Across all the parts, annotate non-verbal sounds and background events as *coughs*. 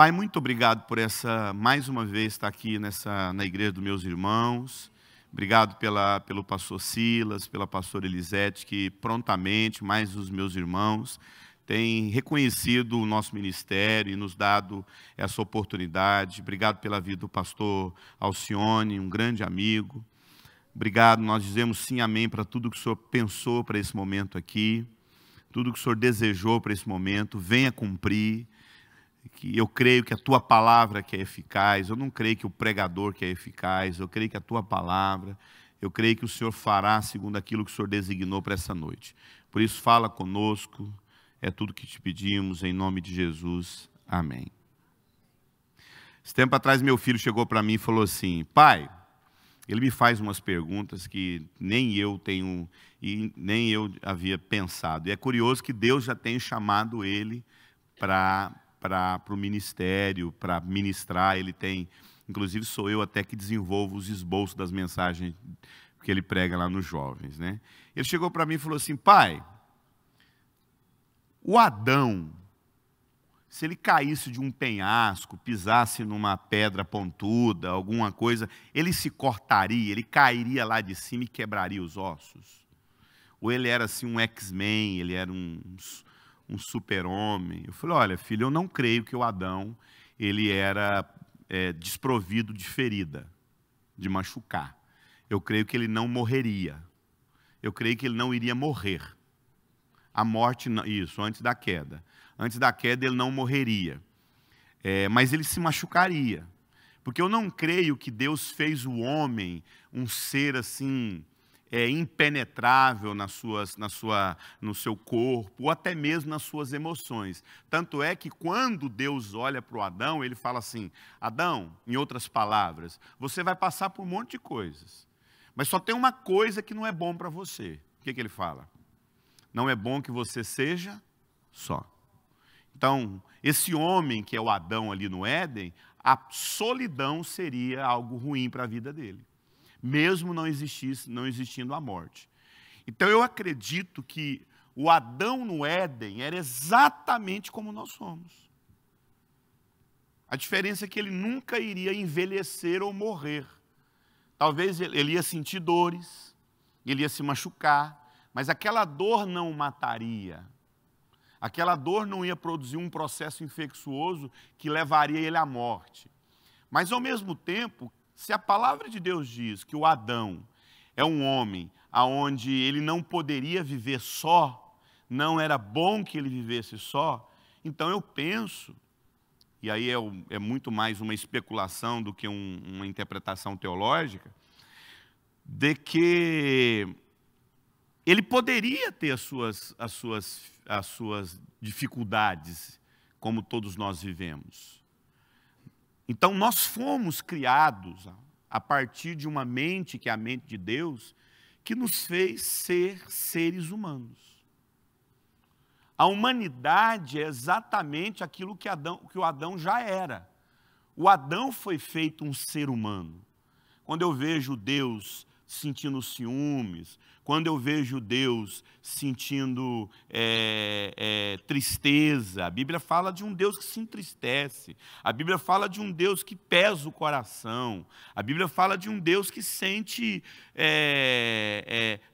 Pai, muito obrigado por essa, mais uma vez, estar aqui nessa, na igreja dos meus irmãos. Obrigado pela, pelo pastor Silas, pela pastora Elisete, que prontamente, mais os meus irmãos, têm reconhecido o nosso ministério e nos dado essa oportunidade. Obrigado pela vida do pastor Alcione, um grande amigo. Obrigado, nós dizemos sim, amém, para tudo que o Senhor pensou para esse momento aqui, tudo que o Senhor desejou para esse momento, venha cumprir que eu creio que a tua palavra que é eficaz, eu não creio que o pregador que é eficaz, eu creio que a tua palavra, eu creio que o Senhor fará segundo aquilo que o Senhor designou para essa noite. Por isso, fala conosco, é tudo que te pedimos, em nome de Jesus, amém. Esse tempo atrás, meu filho chegou para mim e falou assim: Pai, ele me faz umas perguntas que nem eu tenho, e nem eu havia pensado. E é curioso que Deus já tenha chamado ele para para o ministério, para ministrar. Ele tem, inclusive sou eu até que desenvolvo os esboços das mensagens que ele prega lá nos jovens. Né? Ele chegou para mim e falou assim: pai, o Adão, se ele caísse de um penhasco, pisasse numa pedra pontuda, alguma coisa, ele se cortaria, ele cairia lá de cima e quebraria os ossos? Ou ele era assim um X-Men, ele era um, um super-homem. Eu falei, olha, filho, eu não creio que o Adão ele era é, desprovido de ferida, de machucar. Eu creio que ele não morreria. Eu creio que ele não iria morrer. A morte, isso, antes da queda. Antes da queda ele não morreria. É, mas ele se machucaria. Porque eu não creio que Deus fez o homem um ser assim, é, impenetrável nas suas, na sua, no seu corpo, ou até mesmo nas suas emoções. Tanto é que quando Deus olha para o Adão, ele fala assim: Adão, em outras palavras, você vai passar por um monte de coisas, mas só tem uma coisa que não é bom para você. O que, que ele fala? Não é bom que você seja só. Então, esse homem que é o Adão ali no Éden, a solidão seria algo ruim para a vida dele mesmo não existisse, não existindo a morte. Então eu acredito que o Adão no Éden era exatamente como nós somos. A diferença é que ele nunca iria envelhecer ou morrer. Talvez ele ia sentir dores, ele ia se machucar, mas aquela dor não o mataria. Aquela dor não ia produzir um processo infeccioso que levaria ele à morte. Mas, ao mesmo tempo, se a palavra de Deus diz que o Adão é um homem aonde ele não poderia viver só, não era bom que ele vivesse só, então eu penso, e aí é, é muito mais uma especulação do que um, uma interpretação teológica, de que ele poderia ter as suas, as suas, as suas dificuldades, como todos nós vivemos. Então, nós fomos criados a partir de uma mente, que é a mente de Deus, que nos fez ser seres humanos. A humanidade é exatamente aquilo que, Adão, que o Adão já era. O Adão foi feito um ser humano. Quando eu vejo Deus sentindo ciúmes, quando eu vejo Deus sentindo é, é, tristeza. A Bíblia fala de um Deus que se entristece. A Bíblia fala de um Deus que pesa o coração. A Bíblia fala de um Deus que sente é,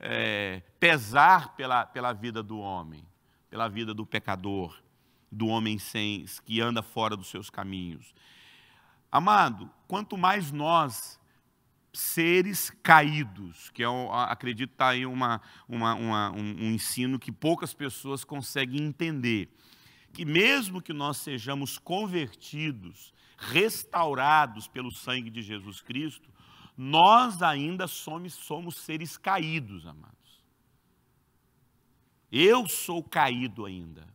é, é pesar pela, pela vida do homem, pela vida do pecador, do homem sem, que anda fora dos seus caminhos. Amado, quanto mais nós seres caídos, que é acredito está aí uma, uma, uma, um, um ensino que poucas pessoas conseguem entender. Que mesmo que nós sejamos convertidos, restaurados pelo sangue de Jesus Cristo, nós ainda somos, somos seres caídos, amados. Eu sou caído ainda.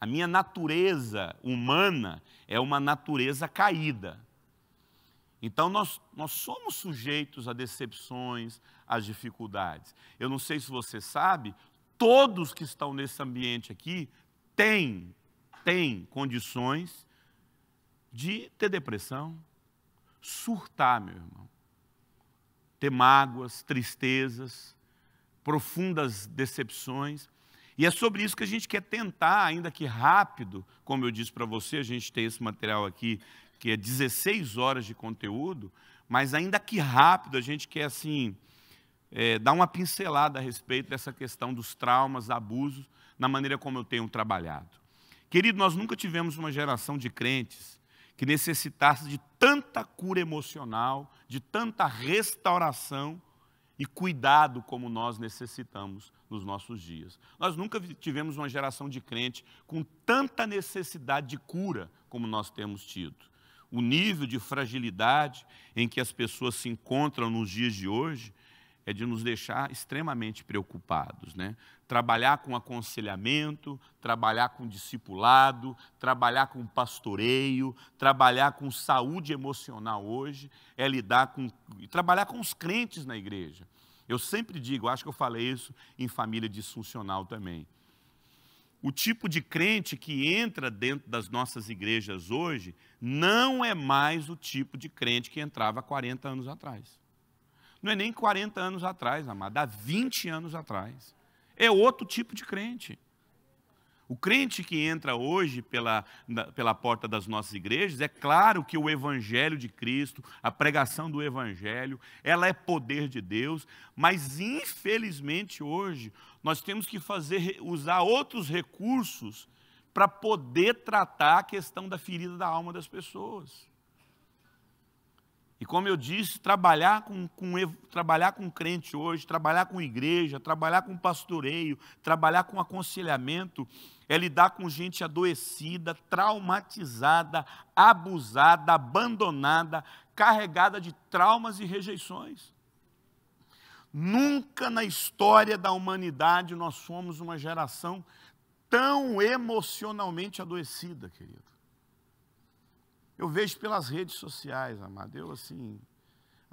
A minha natureza humana é uma natureza caída. Então nós, nós somos sujeitos a decepções, às dificuldades. Eu não sei se você sabe, todos que estão nesse ambiente aqui têm, têm condições de ter depressão, surtar, meu irmão, ter mágoas, tristezas, profundas decepções. E é sobre isso que a gente quer tentar, ainda que rápido, como eu disse para você, a gente tem esse material aqui que é 16 horas de conteúdo, mas ainda que rápido, a gente quer assim é, dar uma pincelada a respeito dessa questão dos traumas, abusos, na maneira como eu tenho trabalhado. Querido, nós nunca tivemos uma geração de crentes que necessitasse de tanta cura emocional, de tanta restauração e cuidado como nós necessitamos nos nossos dias. Nós nunca tivemos uma geração de crente com tanta necessidade de cura como nós temos tido o nível de fragilidade em que as pessoas se encontram nos dias de hoje é de nos deixar extremamente preocupados. Né? Trabalhar com aconselhamento, trabalhar com discipulado, trabalhar com pastoreio, trabalhar com saúde emocional hoje, é lidar com. trabalhar com os crentes na igreja. Eu sempre digo, acho que eu falei isso em família disfuncional também. O tipo de crente que entra dentro das nossas igrejas hoje não é mais o tipo de crente que entrava 40 anos atrás. Não é nem 40 anos atrás, amada, há 20 anos atrás. É outro tipo de crente. O crente que entra hoje pela, pela porta das nossas igrejas, é claro que o Evangelho de Cristo, a pregação do Evangelho, ela é poder de Deus, mas infelizmente hoje nós temos que fazer usar outros recursos para poder tratar a questão da ferida da alma das pessoas. E como eu disse, trabalhar com, com, trabalhar com crente hoje, trabalhar com igreja, trabalhar com pastoreio, trabalhar com aconselhamento, é lidar com gente adoecida, traumatizada, abusada, abandonada, carregada de traumas e rejeições. Nunca na história da humanidade nós somos uma geração tão emocionalmente adoecida, querido. Eu vejo pelas redes sociais, amado. Eu, assim,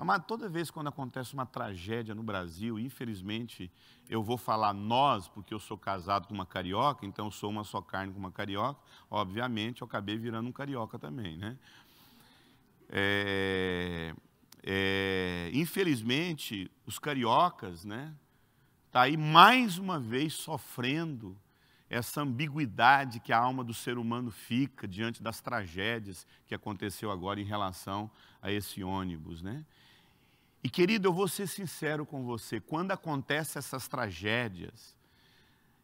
Amado, toda vez quando acontece uma tragédia no Brasil, infelizmente eu vou falar nós, porque eu sou casado com uma carioca, então eu sou uma só carne com uma carioca, obviamente eu acabei virando um carioca também, né? É, é, infelizmente, os cariocas, né? Está aí mais uma vez sofrendo essa ambiguidade que a alma do ser humano fica diante das tragédias que aconteceu agora em relação a esse ônibus, né? E querido, eu vou ser sincero com você, quando acontecem essas tragédias,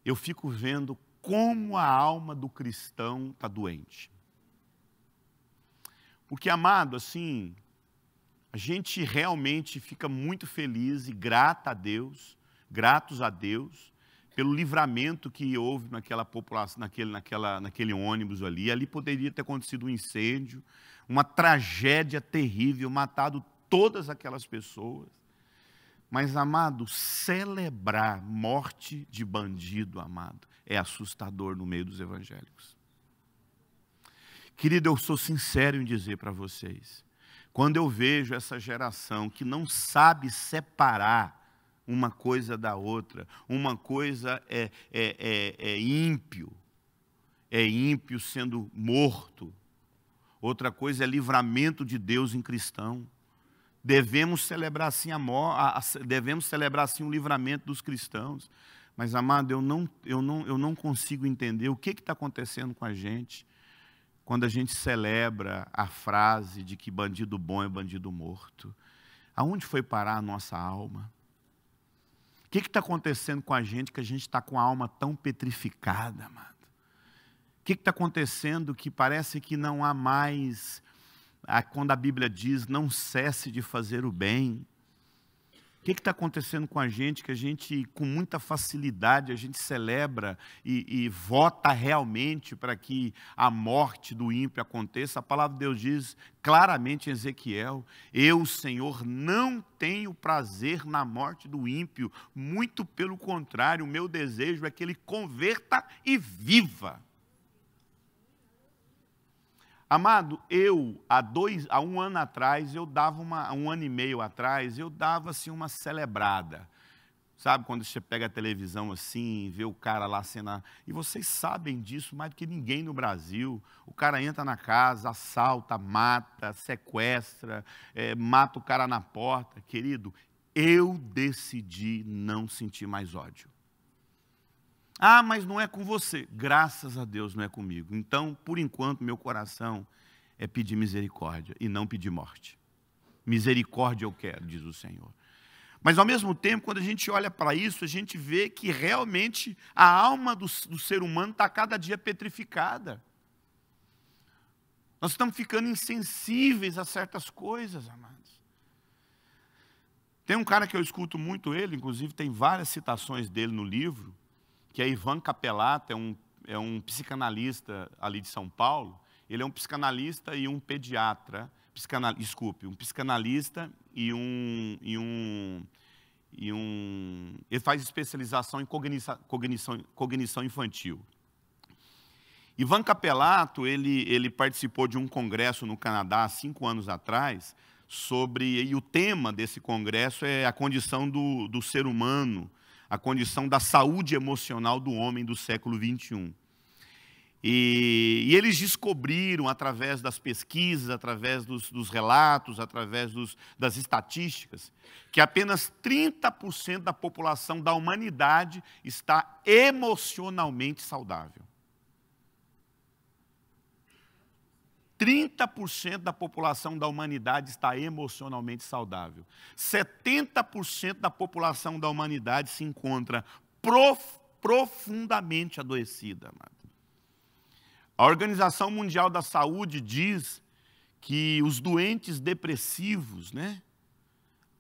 eu fico vendo como a alma do cristão está doente. Porque, amado, assim, a gente realmente fica muito feliz e grata a Deus, gratos a Deus, pelo livramento que houve naquela população, naquele, naquela, naquele ônibus ali. Ali poderia ter acontecido um incêndio, uma tragédia terrível, matado todas aquelas pessoas. Mas, amado, celebrar morte de bandido, amado, é assustador no meio dos evangélicos. Querido, eu sou sincero em dizer para vocês, quando eu vejo essa geração que não sabe separar uma coisa da outra, uma coisa é, é, é, é ímpio, é ímpio sendo morto, outra coisa é livramento de Deus em cristão. Devemos celebrar sim a devemos celebrar assim o livramento dos cristãos. Mas, amado, eu não, eu não, eu não consigo entender o que está acontecendo com a gente quando a gente celebra a frase de que bandido bom é bandido morto. Aonde foi parar a nossa alma? O que está acontecendo com a gente que a gente está com a alma tão petrificada, amado? O que está acontecendo que parece que não há mais quando a Bíblia diz não cesse de fazer o bem. O que está acontecendo com a gente que a gente, com muita facilidade, a gente celebra e, e vota realmente para que a morte do ímpio aconteça? A palavra de Deus diz claramente em Ezequiel: Eu, Senhor, não tenho prazer na morte do ímpio, muito pelo contrário, o meu desejo é que ele converta e viva. Amado, eu há dois, há um ano atrás, eu dava uma, um ano e meio atrás, eu dava assim uma celebrada. Sabe quando você pega a televisão assim, vê o cara lá cenar. E vocês sabem disso mais do que ninguém no Brasil. O cara entra na casa, assalta, mata, sequestra, é, mata o cara na porta. Querido, eu decidi não sentir mais ódio. Ah, mas não é com você. Graças a Deus não é comigo. Então, por enquanto, meu coração é pedir misericórdia e não pedir morte. Misericórdia eu quero, diz o Senhor. Mas ao mesmo tempo, quando a gente olha para isso, a gente vê que realmente a alma do, do ser humano está cada dia petrificada. Nós estamos ficando insensíveis a certas coisas, amados. Tem um cara que eu escuto muito ele, inclusive tem várias citações dele no livro, que é Ivan Capelata, é um, é um psicanalista ali de São Paulo. Ele é um psicanalista e um pediatra, psicanal, desculpe, um psicanalista e um, e um e um ele faz especialização em cognição, cognição, cognição infantil. Ivan Capelato ele, ele participou de um congresso no Canadá há cinco anos atrás sobre e o tema desse congresso é a condição do, do ser humano a condição da saúde emocional do homem do século 21. E, e, eles descobriram, através das pesquisas, através dos, dos relatos, através dos, das estatísticas, que apenas 30% da população da humanidade está emocionalmente saudável. 30% da população da humanidade está emocionalmente saudável. 70% da população da humanidade se encontra prof, profundamente adoecida. A Organização Mundial da Saúde diz que os doentes depressivos né,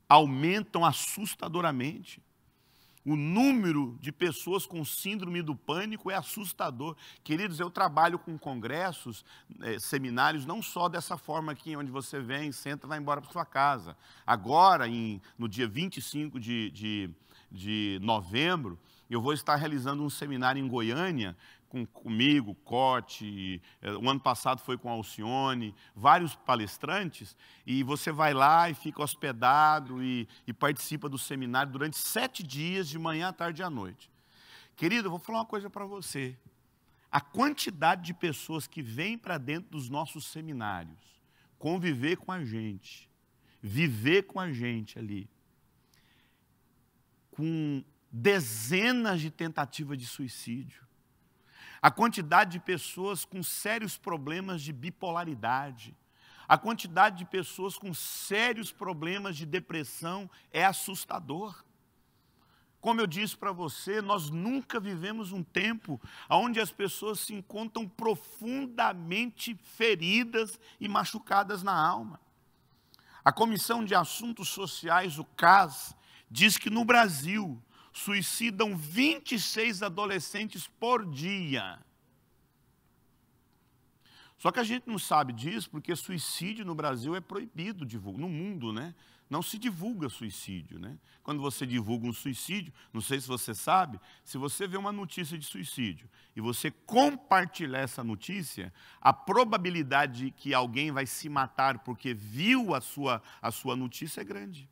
aumentam assustadoramente. O número de pessoas com síndrome do pânico é assustador. Queridos, eu trabalho com congressos, eh, seminários, não só dessa forma aqui, onde você vem, senta e vai embora para sua casa. Agora, em, no dia 25 de, de, de novembro, eu vou estar realizando um seminário em Goiânia com, comigo, Cote, eh, o ano passado foi com Alcione, vários palestrantes, e você vai lá e fica hospedado e, e participa do seminário durante sete dias, de manhã à tarde e à noite. Querido, eu vou falar uma coisa para você. A quantidade de pessoas que vêm para dentro dos nossos seminários conviver com a gente, viver com a gente ali, com dezenas de tentativas de suicídio, a quantidade de pessoas com sérios problemas de bipolaridade, a quantidade de pessoas com sérios problemas de depressão é assustador. Como eu disse para você, nós nunca vivemos um tempo onde as pessoas se encontram profundamente feridas e machucadas na alma. A Comissão de Assuntos Sociais, o CAS, diz que no Brasil suicidam 26 adolescentes por dia. Só que a gente não sabe disso porque suicídio no Brasil é proibido, no mundo, né? Não se divulga suicídio, né? Quando você divulga um suicídio, não sei se você sabe, se você vê uma notícia de suicídio e você compartilhar essa notícia, a probabilidade de que alguém vai se matar porque viu a sua, a sua notícia é grande.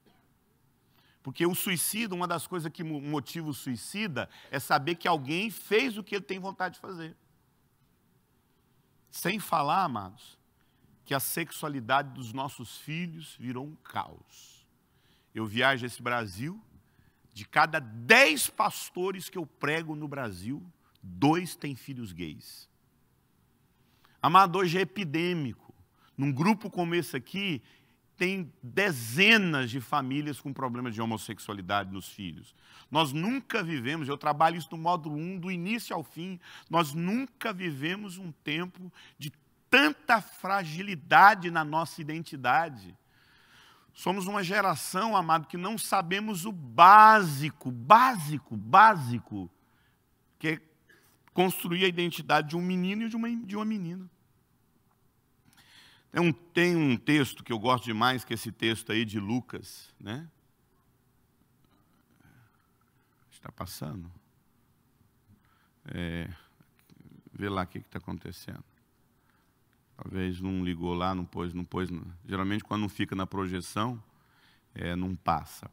Porque o suicídio uma das coisas que motiva o suicida é saber que alguém fez o que ele tem vontade de fazer. Sem falar, amados, que a sexualidade dos nossos filhos virou um caos. Eu viajo esse Brasil, de cada dez pastores que eu prego no Brasil, dois têm filhos gays. Amado, hoje é epidêmico. Num grupo como esse aqui, tem dezenas de famílias com problemas de homossexualidade nos filhos. Nós nunca vivemos, eu trabalho isso no módulo 1, do início ao fim, nós nunca vivemos um tempo de tanta fragilidade na nossa identidade. Somos uma geração, amado, que não sabemos o básico, básico, básico, que é construir a identidade de um menino e de uma, de uma menina. É um, tem um texto que eu gosto demais, que é esse texto aí de Lucas, né? Está passando? É, vê lá o que está acontecendo. Talvez não ligou lá, não pôs, não pôs. Não. Geralmente quando não fica na projeção, é, não passa.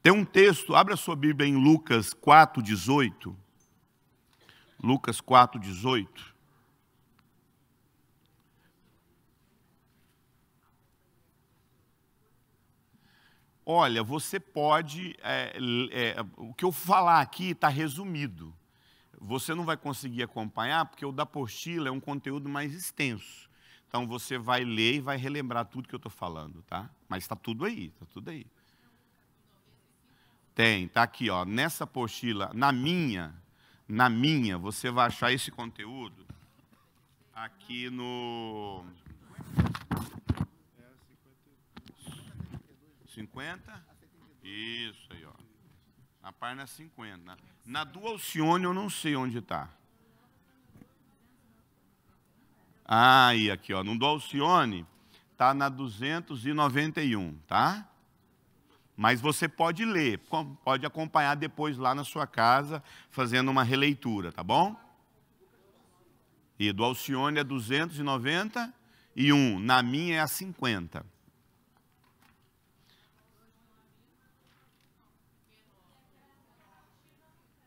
Tem um texto, abra sua Bíblia em Lucas 4,18. Lucas 4,18. olha, você pode. É, é, é, o que eu falar aqui está resumido. Você não vai conseguir acompanhar, porque o da apostila é um conteúdo mais extenso. Então você vai ler e vai relembrar tudo que eu estou falando, tá? Mas está tudo aí, está tudo aí. Tem, está aqui, ó. Nessa apostila, na minha, na minha, você vai achar esse conteúdo aqui no. 50? Isso aí, ó. Na página 50. Na, né? na do Alcione eu não sei onde está. Ah, e aqui, ó. No do Alcione está na 291, tá? Mas você pode ler, pode acompanhar depois lá na sua casa, fazendo uma releitura, tá bom? E do Alcione é 291, na minha é a 50.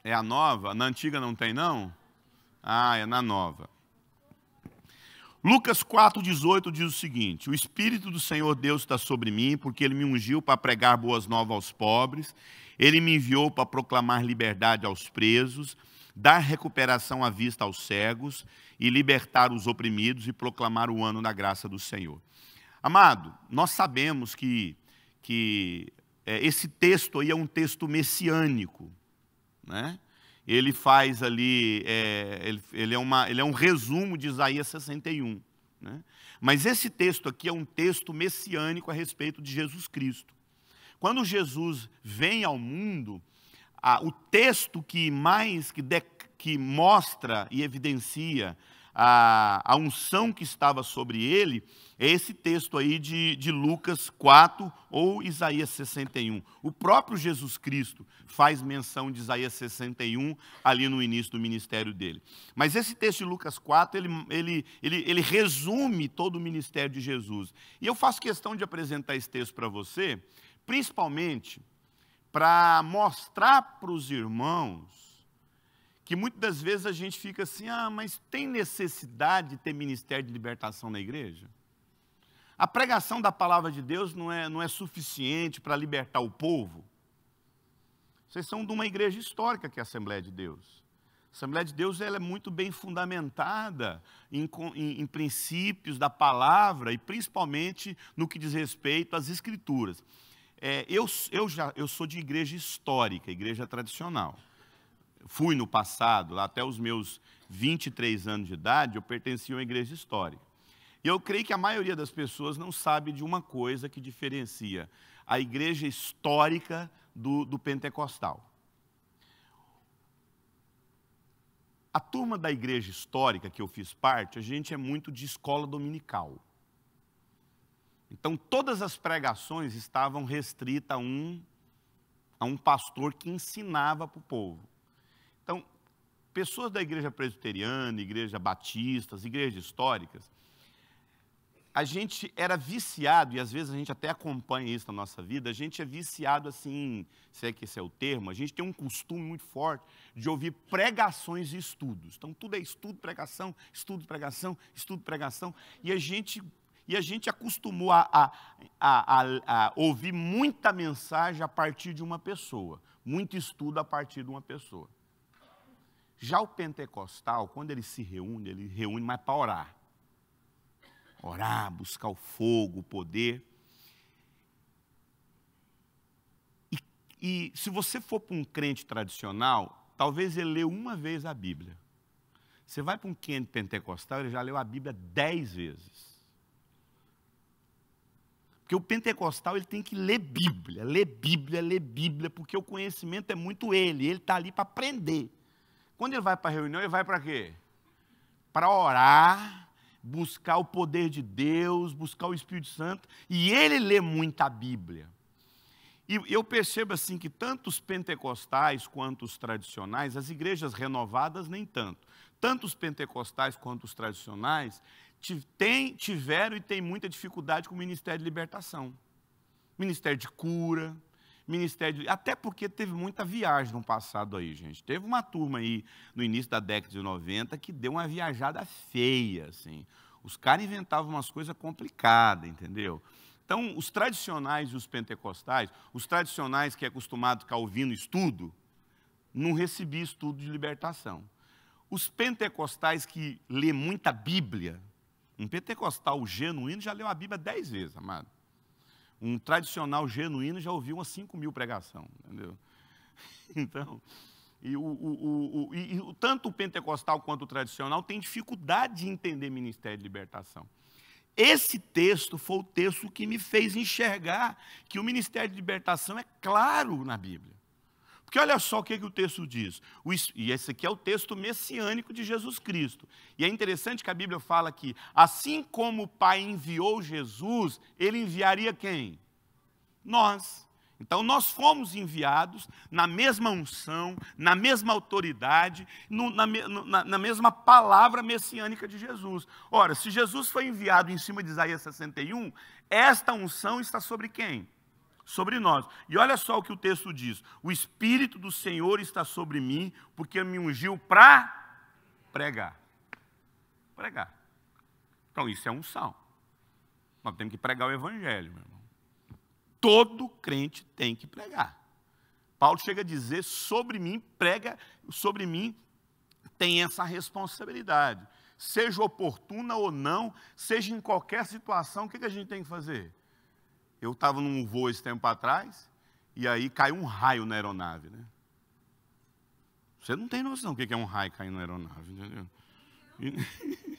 É a nova? Na antiga não tem, não? Ah, é na nova. Lucas 4,18 diz o seguinte: O Espírito do Senhor Deus está sobre mim, porque ele me ungiu para pregar boas novas aos pobres, ele me enviou para proclamar liberdade aos presos, dar recuperação à vista aos cegos e libertar os oprimidos e proclamar o ano da graça do Senhor. Amado, nós sabemos que, que é, esse texto aí é um texto messiânico. Né? Ele faz ali, é, ele, ele, é uma, ele é um resumo de Isaías 61. Né? Mas esse texto aqui é um texto messiânico a respeito de Jesus Cristo. Quando Jesus vem ao mundo, a, o texto que mais que, de, que mostra e evidencia a, a unção que estava sobre ele, é esse texto aí de, de Lucas 4 ou Isaías 61. O próprio Jesus Cristo faz menção de Isaías 61 ali no início do ministério dele. Mas esse texto de Lucas 4, ele, ele, ele, ele resume todo o ministério de Jesus. E eu faço questão de apresentar esse texto para você, principalmente para mostrar para os irmãos que muitas das vezes a gente fica assim: ah, mas tem necessidade de ter ministério de libertação na igreja? A pregação da palavra de Deus não é, não é suficiente para libertar o povo? Vocês são de uma igreja histórica que é a Assembleia de Deus. A Assembleia de Deus ela é muito bem fundamentada em, em, em princípios da palavra e principalmente no que diz respeito às escrituras. É, eu, eu, já, eu sou de igreja histórica, igreja tradicional fui no passado, lá até os meus 23 anos de idade, eu pertencia a uma igreja histórica. E eu creio que a maioria das pessoas não sabe de uma coisa que diferencia a igreja histórica do, do pentecostal. A turma da igreja histórica que eu fiz parte, a gente é muito de escola dominical. Então, todas as pregações estavam restritas a um, a um pastor que ensinava para o povo pessoas da igreja presbiteriana, igreja batistas, igrejas históricas, a gente era viciado, e às vezes a gente até acompanha isso na nossa vida, a gente é viciado assim, se é que esse é o termo, a gente tem um costume muito forte de ouvir pregações e estudos. Então tudo é estudo, pregação, estudo, pregação, estudo, pregação, e a gente e a gente acostumou a, a, a, a, ouvir muita mensagem a partir de uma pessoa, muito estudo a partir de uma pessoa. Já o pentecostal, quando ele se reúne, ele reúne mais para orar. Orar, buscar o fogo, o poder. E, e se você for para um crente tradicional, talvez ele leu uma vez a Bíblia. Você vai para um crente pentecostal, ele já leu a Bíblia dez vezes. Porque o pentecostal ele tem que ler Bíblia, ler Bíblia, ler Bíblia, porque o conhecimento é muito ele, ele está ali para aprender. Quando ele vai para a reunião, ele vai para quê? Para orar, buscar o poder de Deus, buscar o Espírito Santo. E ele lê muita Bíblia. E eu percebo assim que tanto os pentecostais quanto os tradicionais, as igrejas renovadas nem tanto, tanto os pentecostais quanto os tradicionais tem, tiveram e têm muita dificuldade com o ministério de libertação, ministério de cura, ministério. Até porque teve muita viagem no passado aí, gente. Teve uma turma aí no início da década de 90 que deu uma viajada feia, assim. Os caras inventavam umas coisas complicadas, entendeu? Então, os tradicionais e os pentecostais, os tradicionais que é acostumado a ficar ouvindo estudo, não recebia estudo de libertação. Os pentecostais que lê muita Bíblia, um pentecostal genuíno já leu a Bíblia dez vezes, amado um tradicional genuíno já ouviu umas 5 mil pregação, entendeu? *laughs* Então, e o, o, o, e o, tanto o pentecostal quanto o tradicional tem dificuldade de entender ministério de libertação. Esse texto foi o texto que me fez enxergar que o ministério de libertação é claro na Bíblia. Porque olha só o que, que o texto diz. O, e esse aqui é o texto messiânico de Jesus Cristo. E é interessante que a Bíblia fala que, assim como o Pai enviou Jesus, ele enviaria quem? Nós. Então nós fomos enviados na mesma unção, na mesma autoridade, no, na, na, na, mesma palavra messiânica de Jesus. Ora, se Jesus foi enviado em cima de Isaías 61, esta unção está sobre quem? sobre nós. E olha só o que o texto diz: O Espírito do Senhor está sobre mim, porque me ungiu para pregar. Pregar. Então, isso é unção. Nós temos que pregar o Evangelho, meu irmão. Todo crente tem que pregar. Paulo chega a dizer: sobre mim, prega, sobre mim tem essa responsabilidade. Seja oportuna ou não, seja em qualquer situação, o que a gente tem que fazer? Eu estava num voo esse tempo atrás, e aí caiu um raio na aeronave, né? Você não tem noção do que é um raio caindo na aeronave, entendeu? E...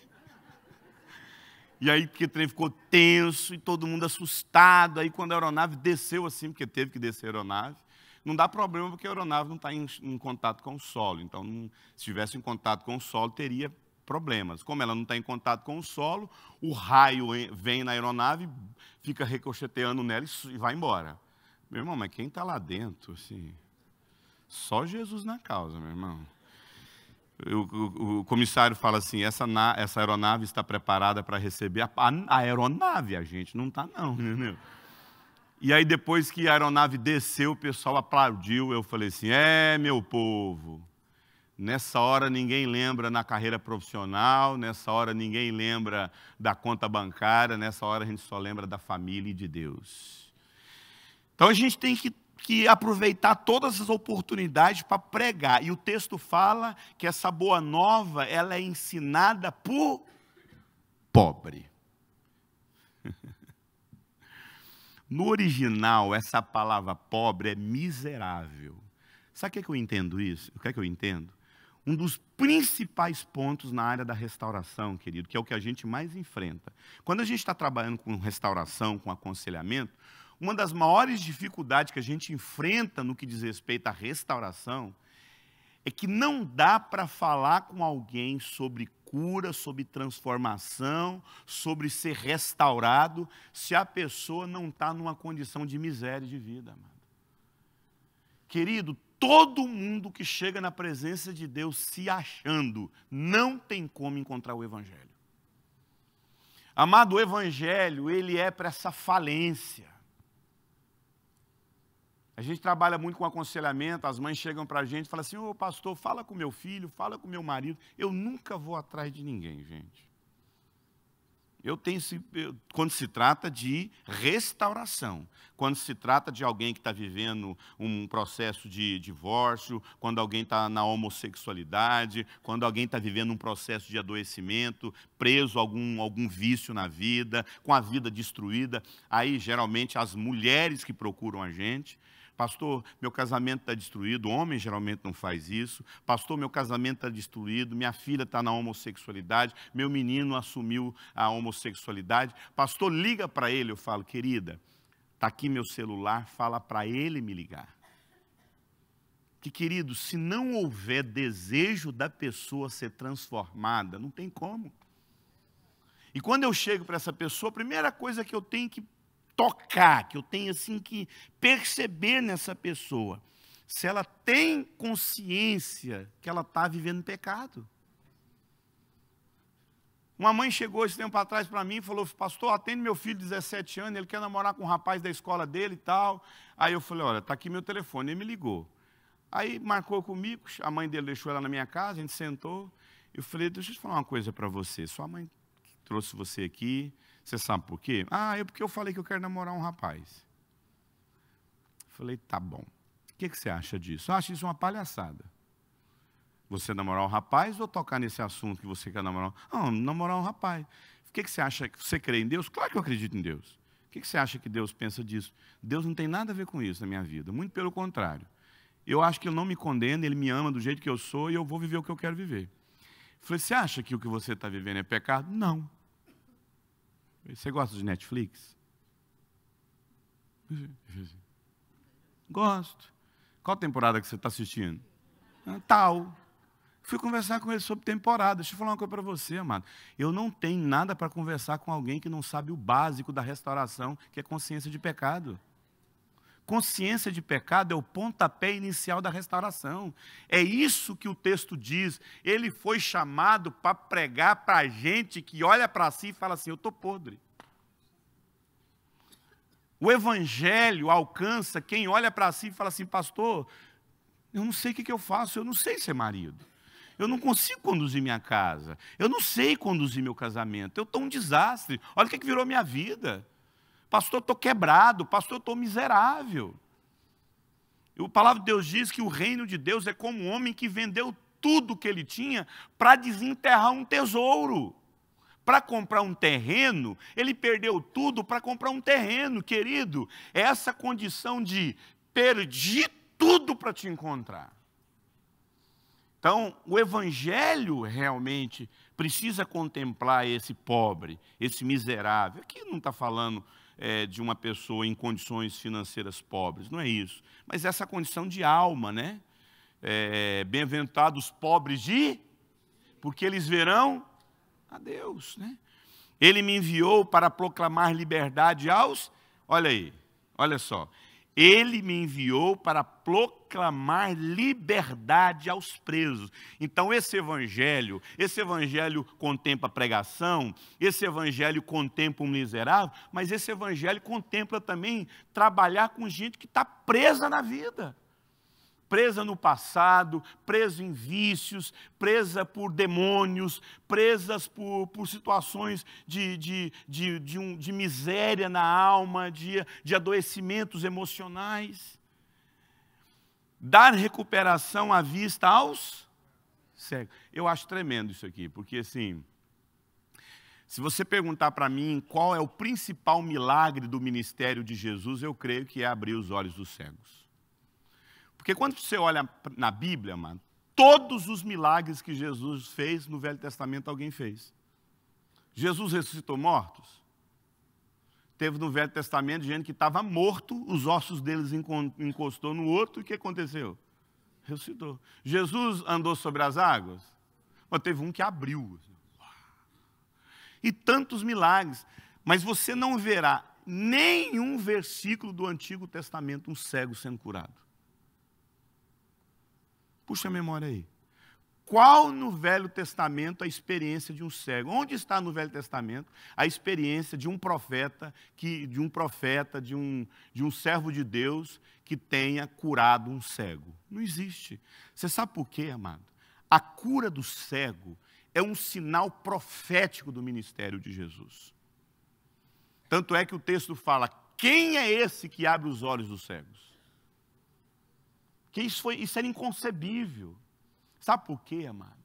*laughs* e aí, porque o trem ficou tenso e todo mundo assustado. Aí, quando a aeronave desceu assim, porque teve que descer a aeronave, não dá problema porque a aeronave não está em, em, contato com o solo. Então, não, se estivesse em contato com o solo, teria problemas. Como ela não está em contato com o solo, o raio vem na aeronave, fica recocheteando nela e vai embora. Meu irmão, mas quem está lá dentro, assim, só Jesus na causa, meu irmão. O, o, o comissário fala assim: essa, na, essa aeronave está preparada para receber a, a, aeronave, a gente não está, não, *laughs* entendeu? E aí, depois que a aeronave desceu, o pessoal aplaudiu. Eu falei assim: é, meu povo, Nessa hora ninguém lembra na carreira profissional, nessa hora ninguém lembra da conta bancária, nessa hora a gente só lembra da família e de Deus. Então a gente tem que, que aproveitar todas as oportunidades para pregar. E o texto fala que essa boa nova ela é ensinada por pobre. *laughs* No original, essa palavra pobre é miserável. Sabe o que, é que eu entendo isso? O que é que eu entendo? um dos principais pontos na área da restauração, querido, que é o que a gente mais enfrenta. Quando a gente está trabalhando com restauração, com aconselhamento, uma das maiores dificuldades que a gente enfrenta no que diz respeito à restauração é que não dá para falar com alguém sobre cura, sobre transformação, sobre ser restaurado, se a pessoa não está numa condição de miséria de vida, amado. Querido, Todo mundo que chega na presença de Deus se achando não tem como encontrar o Evangelho. Amado, o Evangelho, ele é para essa falência. A gente trabalha muito com aconselhamento, as mães chegam para a gente e falam assim, ô pastor, fala com meu filho, fala com meu marido. Eu nunca vou atrás de ninguém, gente. Eu tenho, quando se trata de restauração, quando se trata de alguém que está vivendo um processo de divórcio, quando alguém está na homossexualidade, quando alguém está vivendo um processo de adoecimento, preso a algum, algum vício na vida, com a vida destruída, aí geralmente as mulheres que procuram a gente, Pastor, meu casamento está destruído. O homem geralmente não faz isso. Pastor, meu casamento está destruído. Minha filha está na homossexualidade. Meu menino assumiu a homossexualidade. Pastor, liga para ele. Eu falo, querida, está aqui meu celular. Fala para ele me ligar. Que querido, se não houver desejo da pessoa ser transformada, não tem como. E quando eu chego para essa pessoa, a primeira coisa que eu tenho que tocar, que eu tenho assim que perceber nessa pessoa se ela tem consciência que ela está vivendo pecado. Uma mãe chegou esse tempo atrás para mim e falou: Pastor, atende meu filho de 17 anos, ele quer namorar com um rapaz da escola dele e tal. Aí eu falei: Olha, está aqui meu telefone. Ele me ligou. Aí marcou comigo, a mãe dele deixou ela na minha casa, a gente sentou. Eu falei: Deixa eu te falar uma coisa para você. Sua mãe trouxe você aqui, você sabe por quê? Ah, é porque eu falei que eu quero namorar um rapaz. Falei, tá bom. O que, que você acha disso? Eu acho isso uma palhaçada. Você namorar um rapaz ou tocar nesse assunto que você quer namorar? Ah, namorar um rapaz. O que, que você acha? Você crê em Deus? Claro que eu acredito em Deus. O que, que você acha que Deus pensa disso? Deus não tem nada a ver com isso na minha vida. Muito pelo contrário. Eu acho que Ele não me condena, Ele me ama do jeito que eu sou e eu vou viver o que eu quero viver. Falei, você acha que o que você está vivendo é pecado? Não. Você gosta de Netflix? *laughs* Gosto. Qual temporada que você está assistindo? Ah, tal. Fui conversar com ele sobre temporada. Deixa eu falar uma coisa para você, amado. Eu não tenho nada para conversar com alguém que não sabe o básico da restauração, que é consciência de pecado consciência de pecado é o pontapé inicial da restauração. É isso que o texto diz. Ele foi chamado para pregar para a gente que olha para si e fala assim: Eu estou podre. O evangelho alcança quem olha para si e fala assim: Pastor, eu não sei o que, que eu faço, eu não sei ser marido. Eu não consigo conduzir minha casa. Eu não sei conduzir meu casamento. Eu estou um desastre. Olha o que, que virou minha vida. Pastor, estou quebrado. Pastor, estou miserável. E o palavra de Deus diz que o reino de Deus é como um homem que vendeu tudo que ele tinha para desenterrar um tesouro. Para comprar um terreno, ele perdeu tudo para comprar um terreno, querido. É essa condição de perdi tudo para te encontrar. Então, o evangelho realmente precisa contemplar esse pobre, esse miserável. Aqui não está falando é, de uma pessoa em condições financeiras pobres, não é isso. Mas essa condição de alma, né? É, bem aventurados pobres de, porque eles verão a Deus, né? Ele me enviou para proclamar liberdade aos, olha aí, olha só, ele me enviou para proclamar liberdade aos presos. Então, esse evangelho, esse evangelho contempla pregação, esse evangelho contempla um miserável, mas esse evangelho contempla também trabalhar com gente que está presa na vida presa no passado, presa em vícios, presa por demônios, presas por, por situações de, de, de, de, um, de miséria na alma, de, de adoecimentos emocionais. Dar recuperação à vista aos cegos. Eu acho tremendo isso aqui, porque assim. Se você perguntar para mim qual é o principal milagre do ministério de Jesus, eu creio que é abrir os olhos dos cegos. Porque quando você olha na Bíblia, mano, todos os milagres que Jesus fez no Velho Testamento alguém fez. Jesus ressuscitou mortos? Teve no Velho Testamento gente que estava morto, os ossos deles encostou no outro, e o que aconteceu? Ressuscitou. Jesus andou sobre as águas? Mas teve um que abriu. E tantos milagres. Mas você não verá nenhum versículo do Antigo Testamento um cego sendo curado. Puxa a memória aí. Qual no Velho Testamento a experiência de um cego? Onde está no Velho Testamento a experiência de um profeta, que, de um profeta, de um, de um servo de Deus que tenha curado um cego? Não existe. Você sabe por quê, amado? A cura do cego é um sinal profético do ministério de Jesus. Tanto é que o texto fala: quem é esse que abre os olhos dos cegos? Que isso, foi, isso era inconcebível. Sabe por quê, amado?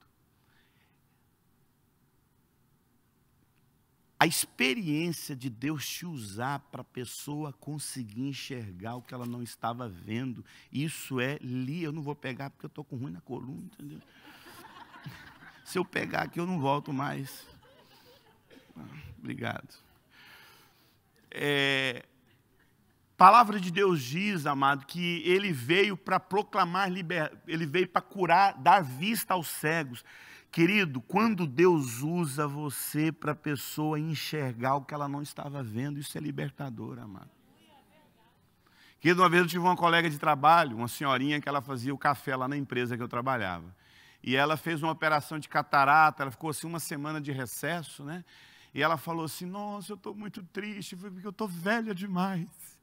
A experiência de Deus te usar para a pessoa conseguir enxergar o que ela não estava vendo, isso é li. Eu não vou pegar porque eu estou com ruim na coluna, entendeu? *laughs* Se eu pegar aqui, eu não volto mais. Ah, obrigado. É, palavra de Deus diz, amado, que ele veio para proclamar liberdade, ele veio para curar, dar vista aos cegos. Querido, quando Deus usa você para a pessoa enxergar o que ela não estava vendo, isso é libertador, amado. Querido, uma vez eu tive uma colega de trabalho, uma senhorinha que ela fazia o café lá na empresa que eu trabalhava. E ela fez uma operação de catarata, ela ficou assim uma semana de recesso, né? E ela falou assim: Nossa, eu estou muito triste, porque eu estou velha demais.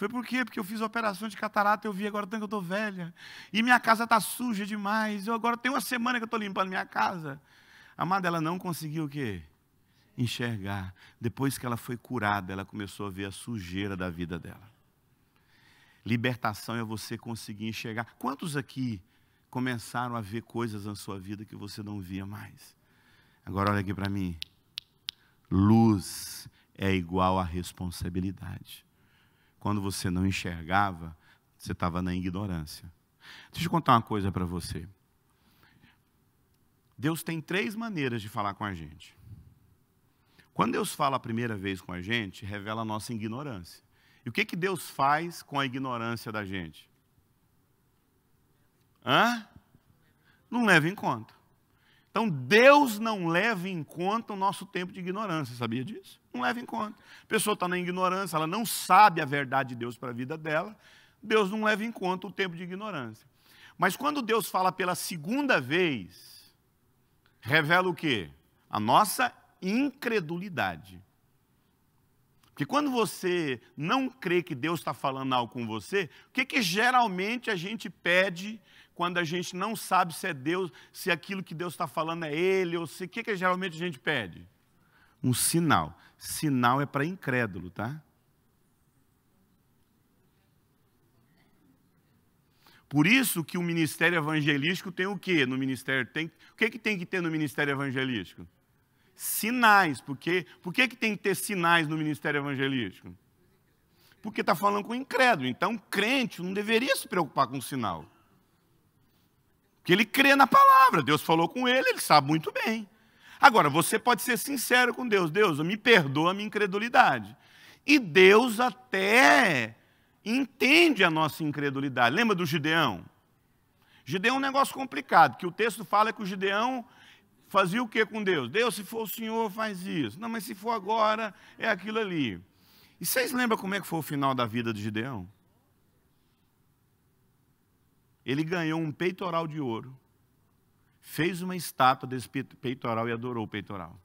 Foi por quê? Porque eu fiz operação de catarata, eu vi agora tanto que eu estou velha. E minha casa está suja demais. Eu agora tem uma semana que eu estou limpando minha casa. Amada, ela não conseguiu o quê? Enxergar. Depois que ela foi curada, ela começou a ver a sujeira da vida dela. Libertação é você conseguir enxergar. Quantos aqui começaram a ver coisas na sua vida que você não via mais? Agora olha aqui para mim. Luz é igual a responsabilidade quando você não enxergava, você estava na ignorância. Deixa eu contar uma coisa para você. Deus tem três maneiras de falar com a gente. Quando Deus fala a primeira vez com a gente, revela a nossa ignorância. E o que, que Deus faz com a ignorância da gente? Hã? Não leva em conta. Então Deus não leva em conta o nosso tempo de ignorância, sabia disso? Não leva em conta. A pessoa está na ignorância, ela não sabe a verdade de Deus para a vida dela, Deus não leva em conta o tempo de ignorância. Mas quando Deus fala pela segunda vez, revela o quê? A nossa incredulidade. Porque quando você não crê que Deus está falando algo com você, o que, que geralmente a gente pede quando a gente não sabe se é Deus, se aquilo que Deus está falando é Ele, ou se. O que, que geralmente a gente pede? Um sinal. Sinal é para incrédulo, tá? Por isso que o ministério evangelístico tem o quê? No ministério tem o que, que tem que ter no ministério evangelístico? Sinais, porque por que, que tem que ter sinais no ministério evangelístico? Porque está falando com incrédulo. Então, crente não deveria se preocupar com sinal. Porque ele crê na palavra, Deus falou com ele, ele sabe muito bem. Agora, você pode ser sincero com Deus: Deus, me perdoa a minha incredulidade. E Deus até entende a nossa incredulidade. Lembra do Gideão? Gideão é um negócio complicado, que o texto fala que o Gideão fazia o que com Deus? Deus, se for o Senhor, faz isso. Não, mas se for agora, é aquilo ali. E vocês lembram como é que foi o final da vida de Gideão? ele ganhou um peitoral de ouro, fez uma estátua desse peitoral e adorou o peitoral.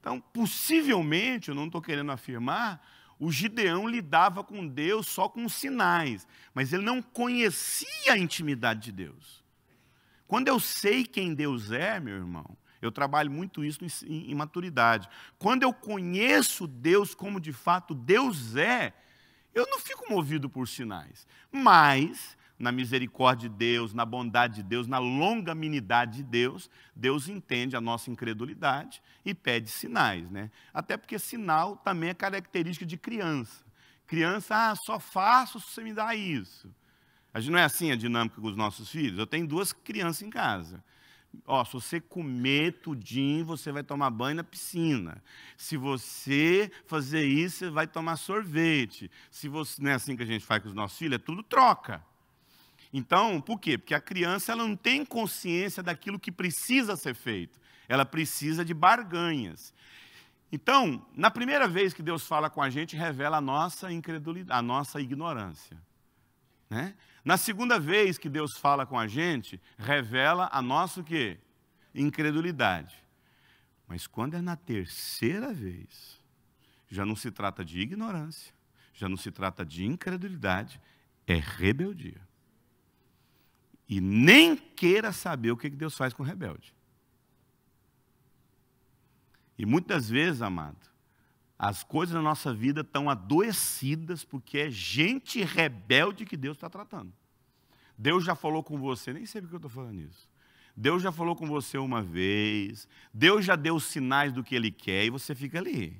Então, possivelmente, eu não estou querendo afirmar, o Gideão lidava com Deus só com sinais, mas ele não conhecia a intimidade de Deus. Quando eu sei quem Deus é, meu irmão, eu trabalho muito isso em, em maturidade. Quando eu conheço Deus como de fato Deus é, eu não fico movido por sinais. Mas na misericórdia de Deus, na bondade de Deus, na longanimidade de Deus, Deus entende a nossa incredulidade e pede sinais, né? Até porque sinal também é característica de criança. Criança, ah, só faço se você me dá isso. A gente não é assim a dinâmica com os nossos filhos. Eu tenho duas crianças em casa. Ó, se você comer tudinho, você vai tomar banho na piscina. Se você fazer isso, você vai tomar sorvete. Se você não é assim que a gente faz com os nossos filhos, é tudo troca. Então, por quê? Porque a criança ela não tem consciência daquilo que precisa ser feito. Ela precisa de barganhas. Então, na primeira vez que Deus fala com a gente, revela a nossa incredulidade, a nossa ignorância. Né? Na segunda vez que Deus fala com a gente, revela a nossa o quê? Incredulidade. Mas quando é na terceira vez, já não se trata de ignorância, já não se trata de incredulidade, é rebeldia. E nem queira saber o que Deus faz com o rebelde. E muitas vezes, amado, as coisas na nossa vida estão adoecidas porque é gente rebelde que Deus está tratando. Deus já falou com você, nem sei porque eu estou falando isso. Deus já falou com você uma vez, Deus já deu sinais do que Ele quer e você fica ali.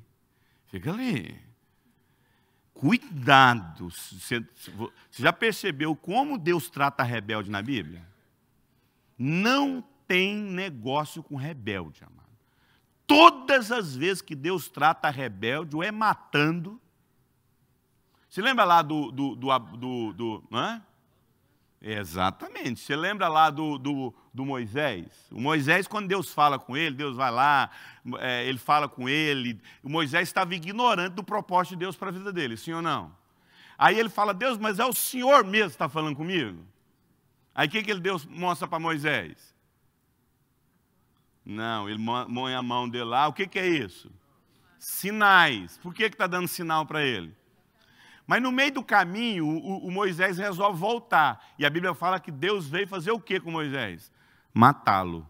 Fica ali. Cuidado. Você já percebeu como Deus trata rebelde na Bíblia? Não tem negócio com rebelde, amado. Todas as vezes que Deus trata rebelde, ou é matando. Se lembra lá do. do, do, do, do, do Exatamente. Você lembra lá do, do, do, Moisés? O Moisés, quando Deus fala com ele, Deus vai lá, é, ele fala com ele. O Moisés estava ignorante do propósito de Deus para a vida dele, sim ou não? Aí ele fala, Deus, mas é o Senhor mesmo que está falando comigo? Aí o que, que Deus mostra para Moisés? Não, ele põe a mão dele lá. O que, que é isso? Sinais. Por que está dando sinal para ele? Mas no meio do caminho, o, o Moisés resolve voltar. E a Bíblia fala que Deus veio fazer o que com Moisés? Matá-lo.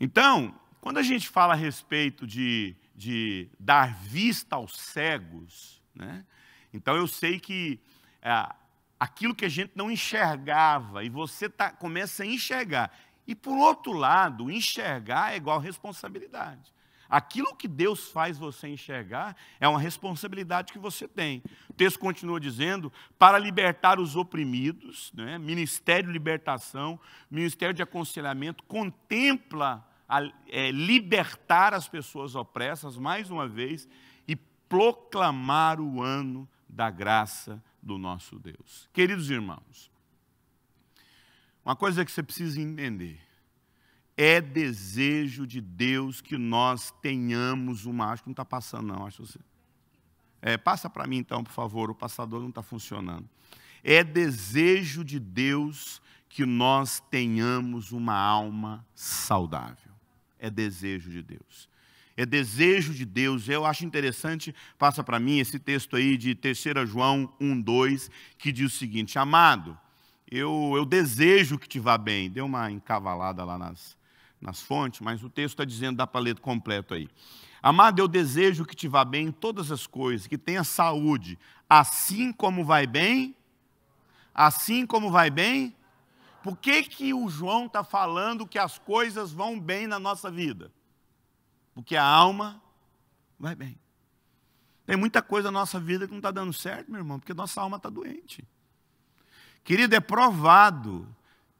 Então, quando a gente fala a respeito de, de dar vista aos cegos, né? então eu sei que é, aquilo que a gente não enxergava, e você tá, começa a enxergar. E por outro lado, enxergar é igual responsabilidade. Aquilo que Deus faz você enxergar é uma responsabilidade que você tem. O texto continua dizendo: para libertar os oprimidos, né? Ministério de Libertação, Ministério de Aconselhamento, contempla a, é, libertar as pessoas opressas, mais uma vez, e proclamar o ano da graça do nosso Deus. Queridos irmãos, uma coisa que você precisa entender é desejo de Deus que nós tenhamos uma. Acho que não está passando, não. Acho que você... é, passa para mim, então, por favor. O passador não está funcionando. É desejo de Deus que nós tenhamos uma alma saudável. É desejo de Deus. É desejo de Deus. Eu acho interessante, passa para mim esse texto aí de 3 João 1, 2, que diz o seguinte: Amado, eu, eu desejo que te vá bem. Deu uma encavalada lá nas, nas fontes, mas o texto está dizendo, dá para ler completo aí. Amado, eu desejo que te vá bem em todas as coisas, que tenha saúde, assim como vai bem, assim como vai bem. Por que, que o João está falando que as coisas vão bem na nossa vida? Porque a alma vai bem. Tem muita coisa na nossa vida que não está dando certo, meu irmão, porque nossa alma está doente. Querido, é provado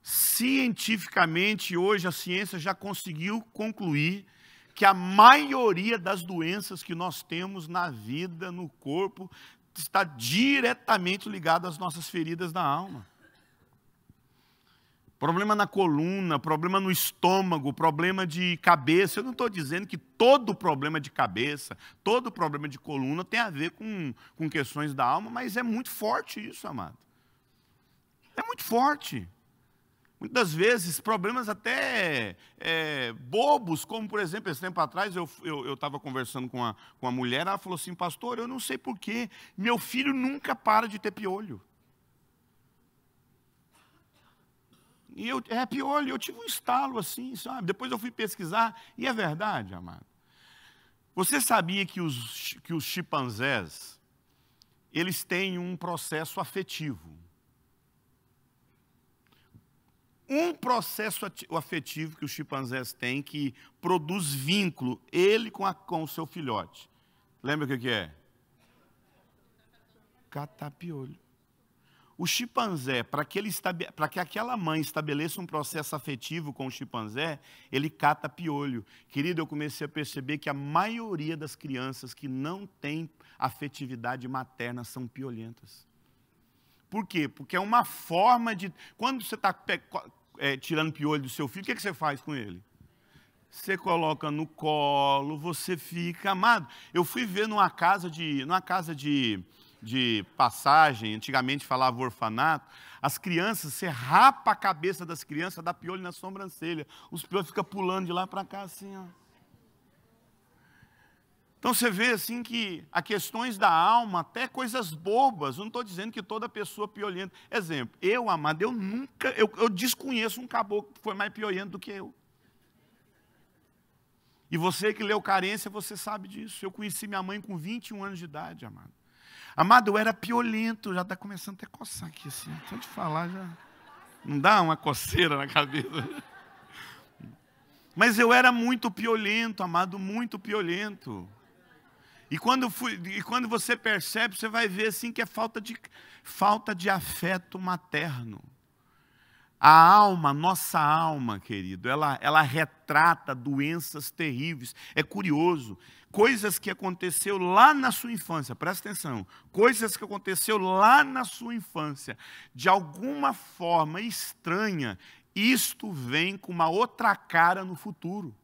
Cientificamente, hoje a ciência já conseguiu concluir que a maioria das doenças que nós temos na vida, no corpo, está diretamente ligada às nossas feridas da alma. Problema na coluna, problema no estômago, problema de cabeça. Eu não estou dizendo que todo problema de cabeça, todo problema de coluna tem a ver com, com questões da alma, mas é muito forte isso, amado. É muito forte. Muitas vezes, problemas até é, bobos, como por exemplo, esse tempo atrás eu estava eu, eu conversando com a, com a mulher, ela falou assim, pastor, eu não sei porquê, meu filho nunca para de ter piolho. E eu, é piolho, eu tive um estalo assim, sabe? Depois eu fui pesquisar, e é verdade, amado. Você sabia que os, que os chimpanzés, eles têm um processo afetivo. um processo afetivo que os chimpanzés têm que produz vínculo, ele com, a, com o seu filhote. Lembra o que, que é? Catapiolho. O chimpanzé, para que, que, aquela mãe estabeleça um processo afetivo com o chimpanzé, ele cata piolho. Querido, eu comecei a perceber que a maioria das crianças que não têm afetividade materna são piolentas. Por quê? Porque é uma forma de. Quando você está é, tirando piolho do seu filho, o que, é que você faz com ele? Você coloca no colo, você fica amado. Eu fui ver numa casa de, numa casa de, de passagem, antigamente falava orfanato, as crianças, você rapa a cabeça das crianças, dá piolho na sobrancelha. Os piolhos ficam pulando de lá para cá assim, ó. Então você vê assim que há questões da alma, até coisas bobas. Eu não estou dizendo que toda pessoa é piolenta. Exemplo, eu, amado, eu nunca, eu, eu desconheço um caboclo que foi mais piolento do que eu. E você que leu Carência, você sabe disso. Eu conheci minha mãe com 21 anos de idade, amado. Amado, eu era piolento, já está começando a até coçar aqui, assim. Só de falar já. Não dá uma coceira na cabeça. Mas eu era muito piolento, amado, muito piolento. E quando, fui, e quando você percebe, você vai ver assim que é falta de, falta de afeto materno. A alma, nossa alma, querido, ela, ela retrata doenças terríveis. É curioso. Coisas que aconteceu lá na sua infância, presta atenção. Coisas que aconteceu lá na sua infância, de alguma forma estranha, isto vem com uma outra cara no futuro.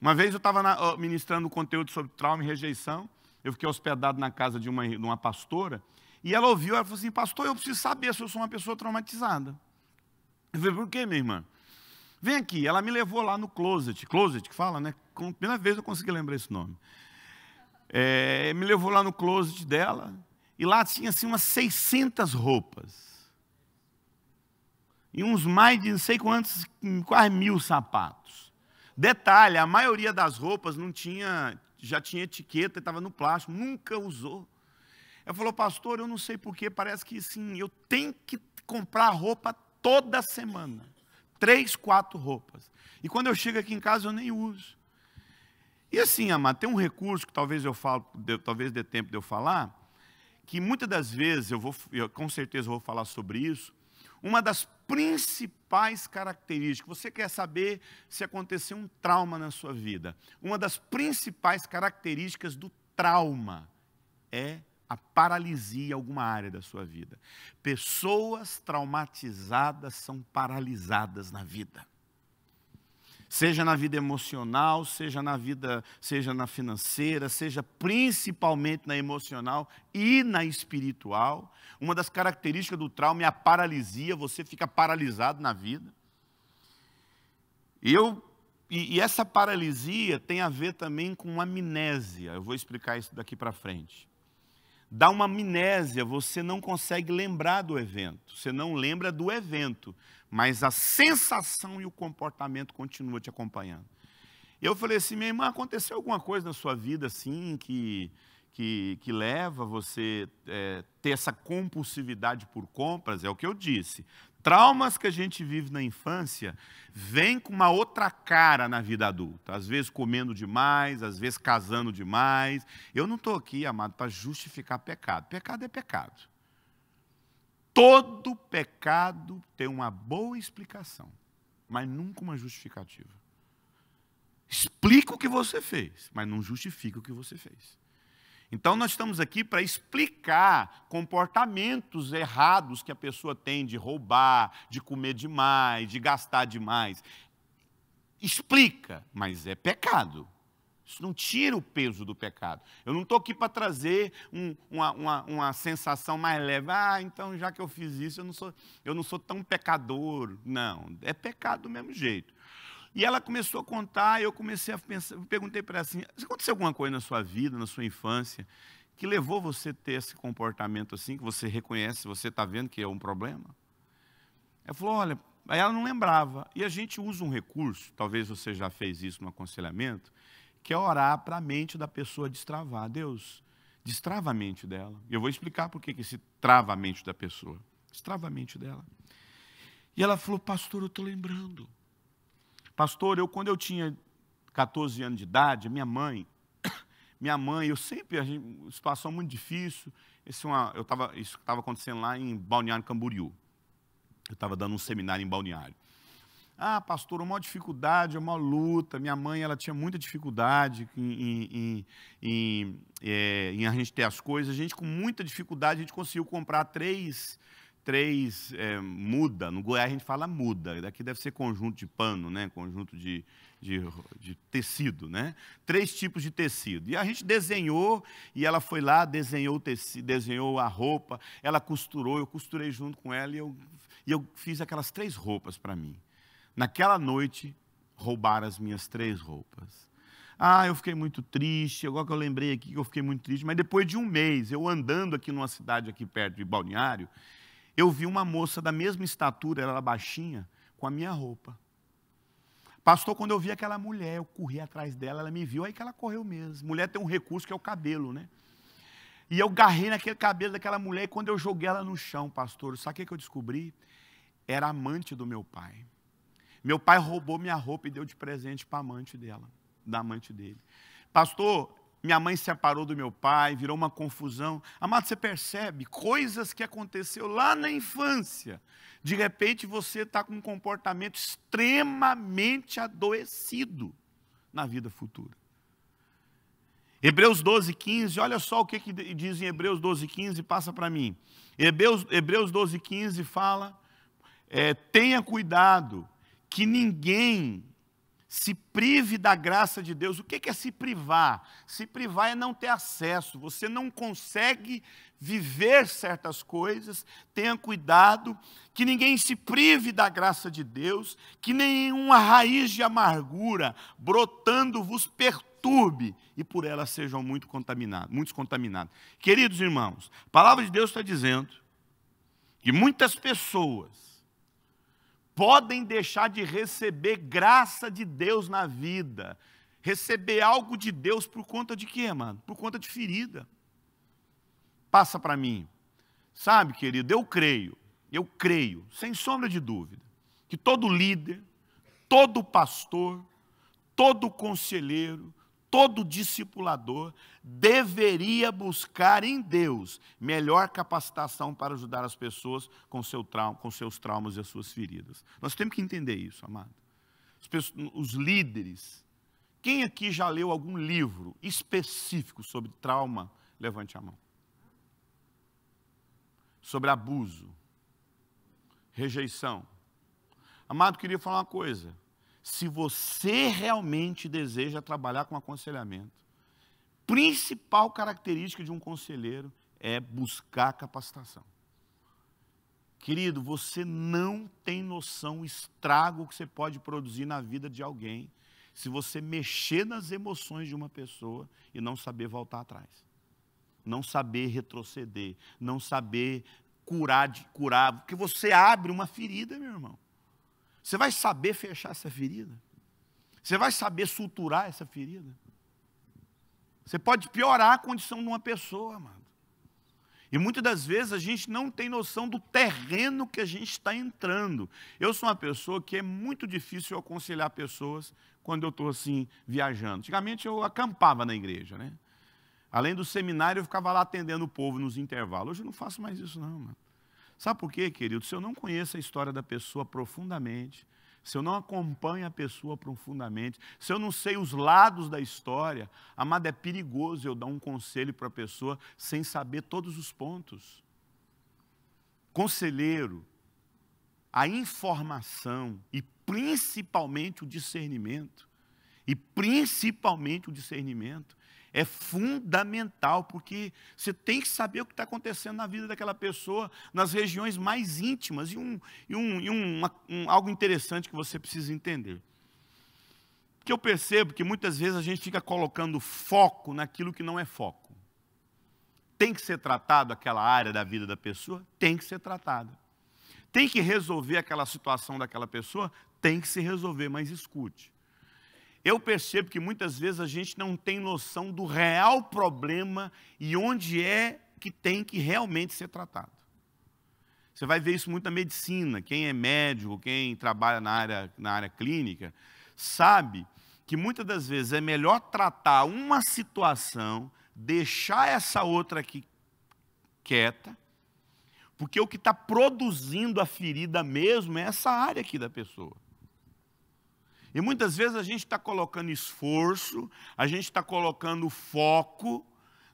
Uma vez eu estava ministrando conteúdo sobre trauma e rejeição, eu fiquei hospedado na casa de uma, de uma pastora, e ela ouviu, ela falou assim, pastor, eu preciso saber se eu sou uma pessoa traumatizada. Eu falei, por quê, minha irmã? Vem aqui, ela me levou lá no closet, closet que fala, né? Com, primeira vez eu consegui lembrar esse nome. É, me levou lá no closet dela, e lá tinha assim umas 600 roupas. E uns mais de não sei quantos, quase mil sapatos. Detalhe, a maioria das roupas não tinha, já tinha etiqueta, estava no plástico, nunca usou. Ela falou, pastor, eu não sei porquê, parece que sim, eu tenho que comprar roupa toda semana. Três, quatro roupas. E quando eu chego aqui em casa, eu nem uso. E assim, amado, tem um recurso que talvez eu falo, talvez dê tempo de eu falar, que muitas das vezes eu vou, eu com certeza vou falar sobre isso, uma das principais características, você quer saber se aconteceu um trauma na sua vida, uma das principais características do trauma é a paralisia em alguma área da sua vida. Pessoas traumatizadas são paralisadas na vida seja na vida emocional, seja na vida, seja na financeira, seja principalmente na emocional e na espiritual. Uma das características do trauma é a paralisia, você fica paralisado na vida. E eu e, e essa paralisia tem a ver também com amnésia. Eu vou explicar isso daqui para frente. Dá uma amnésia, você não consegue lembrar do evento, você não lembra do evento, mas a sensação e o comportamento continua te acompanhando. Eu falei assim, minha irmã, aconteceu alguma coisa na sua vida assim que que, que leva você é, ter essa compulsividade por compras? É o que eu disse. Traumas que a gente vive na infância vêm com uma outra cara na vida adulta. Às vezes comendo demais, às vezes casando demais. Eu não estou aqui, amado, para justificar pecado. Pecado é pecado. Todo pecado tem uma boa explicação, mas nunca uma justificativa. Explica o que você fez, mas não justifica o que você fez. Então, nós estamos aqui para explicar comportamentos errados que a pessoa tem de roubar, de comer demais, de gastar demais. Explica, mas é pecado. Isso não tira o peso do pecado. Eu não estou aqui para trazer um, uma, uma, uma, sensação mais leve. Ah, então já que eu fiz isso, eu não sou, eu não sou tão pecador. Não, é pecado do mesmo jeito. E ela começou a contar, eu comecei a pensar, perguntei para ela assim: aconteceu alguma coisa na sua vida, na sua infância, que levou você a ter esse comportamento assim, que você reconhece, você está vendo que é um problema? Ela falou: olha, ela não lembrava. E a gente usa um recurso, talvez você já fez isso no aconselhamento que é orar para a mente da pessoa destravar. Deus, destrava a mente dela. E eu vou explicar por que, esse se trava a mente da pessoa. Destrava a mente dela. E ela falou, pastor, eu estou lembrando. Pastor, eu quando eu tinha 14 anos de idade, minha mãe, *coughs* minha mãe, eu sempre, a gente, situação muito difícil, esse é uma, eu tava, isso estava acontecendo lá em Balneário Camboriú. Eu estava dando um seminário em Balneário. Ah, pastor, uma dificuldade, é uma luta. Minha mãe, ela tinha muita dificuldade em, em, em, é, em a gente ter as coisas. A gente, com muita dificuldade, a gente conseguiu comprar três, três é, muda. No Goiás, a gente fala muda. Daqui deve ser conjunto de pano, né? Conjunto de, de, de, tecido, né? Três tipos de tecido. E a gente desenhou, e ela foi lá, desenhou o tecido, desenhou a roupa, ela costurou, eu costurei junto com ela e eu, e eu fiz aquelas três roupas para mim. Naquela noite, roubaram as minhas três roupas. Ah, eu fiquei muito triste. Agora que eu lembrei aqui que eu fiquei muito triste. Mas depois de um mês, eu andando aqui numa cidade aqui perto de Balneário, eu vi uma moça da mesma estatura, ela era baixinha, com a minha roupa. Pastor, quando eu vi aquela mulher, eu corri atrás dela, ela me viu, aí que ela correu mesmo. Mulher tem um recurso que é o cabelo, né? E eu garrei naquele cabelo daquela mulher e quando eu joguei ela no chão, pastor, sabe o que eu descobri? Era amante do meu pai. Meu pai roubou minha roupa e deu de presente para a amante dela, da amante dele. Pastor, minha mãe se separou do meu pai, virou uma confusão. Amado, você percebe coisas que aconteceu lá na infância. De repente você está com um comportamento extremamente adoecido na vida futura. Hebreus 12, 15, olha só o que, que diz em Hebreus 12, 15, passa para mim. Hebreus, Hebreus 12, 15 fala, é, tenha cuidado que ninguém se prive da graça de Deus. O que é se privar? Se privar é não ter acesso, você não consegue viver certas coisas. Tenha cuidado, que ninguém se prive da graça de Deus, que nenhuma raiz de amargura brotando vos perturbe e por ela sejam muito contaminados, muitos contaminados. Queridos irmãos, a palavra de Deus está dizendo que muitas pessoas podem deixar de receber graça de Deus na vida, receber algo de Deus por conta de quê, mano? Por conta de ferida. Passa para mim. Sabe, querido, eu creio, eu creio, sem sombra de dúvida, que todo líder, todo pastor, todo conselheiro, todo discipulador deveria buscar em Deus melhor capacitação para ajudar as pessoas com, seu com seus traumas e as suas feridas. Nós temos que entender isso, amado. Os, os líderes. Quem aqui já leu algum livro específico sobre trauma? Levante a mão. Sobre abuso, rejeição. Amado, queria falar uma coisa se você realmente deseja trabalhar com aconselhamento. Principal característica de um conselheiro é buscar capacitação. Querido, você não tem noção o estrago que você pode produzir na vida de alguém se você mexer nas emoções de uma pessoa e não saber voltar atrás, não saber retroceder, não saber curar, de, curar, porque você abre uma ferida, meu irmão. Você vai saber fechar essa ferida? Você vai saber suturar essa ferida? Você pode piorar a condição de uma pessoa, amado. E muitas das vezes a gente não tem noção do terreno que a gente está entrando. Eu sou uma pessoa que é muito difícil eu aconselhar pessoas quando eu estou assim viajando. Antigamente eu acampava na igreja, né? Além do seminário, eu ficava lá atendendo o povo nos intervalos. Hoje eu não faço mais isso, não, mano. Sabe por quê, querido? Se eu não conheço a história da pessoa profundamente, se eu não acompanho a pessoa profundamente, se eu não sei os lados da história, amado, é perigoso eu dar um conselho para a pessoa sem saber todos os pontos. Conselheiro, a informação e principalmente o discernimento, e principalmente o discernimento, é fundamental, porque você tem que saber o que está acontecendo na vida daquela pessoa, nas regiões mais íntimas, e, um, e, um, e uma, um, algo interessante que você precisa entender. Porque eu percebo que muitas vezes a gente fica colocando foco naquilo que não é foco. Tem que ser tratado aquela área da vida da pessoa? Tem que ser tratada. Tem que resolver aquela situação daquela pessoa? Tem que se resolver, mas escute eu percebo que muitas vezes a gente não tem noção do real problema e onde é que tem que realmente ser tratado. Você vai ver isso muito na medicina. Quem é médico, quem trabalha na área, na área clínica, sabe que muitas das vezes é melhor tratar uma situação, deixar essa outra aqui quieta, porque o que está produzindo a ferida mesmo é essa área aqui da pessoa. E muitas vezes a gente está colocando esforço, a gente está colocando foco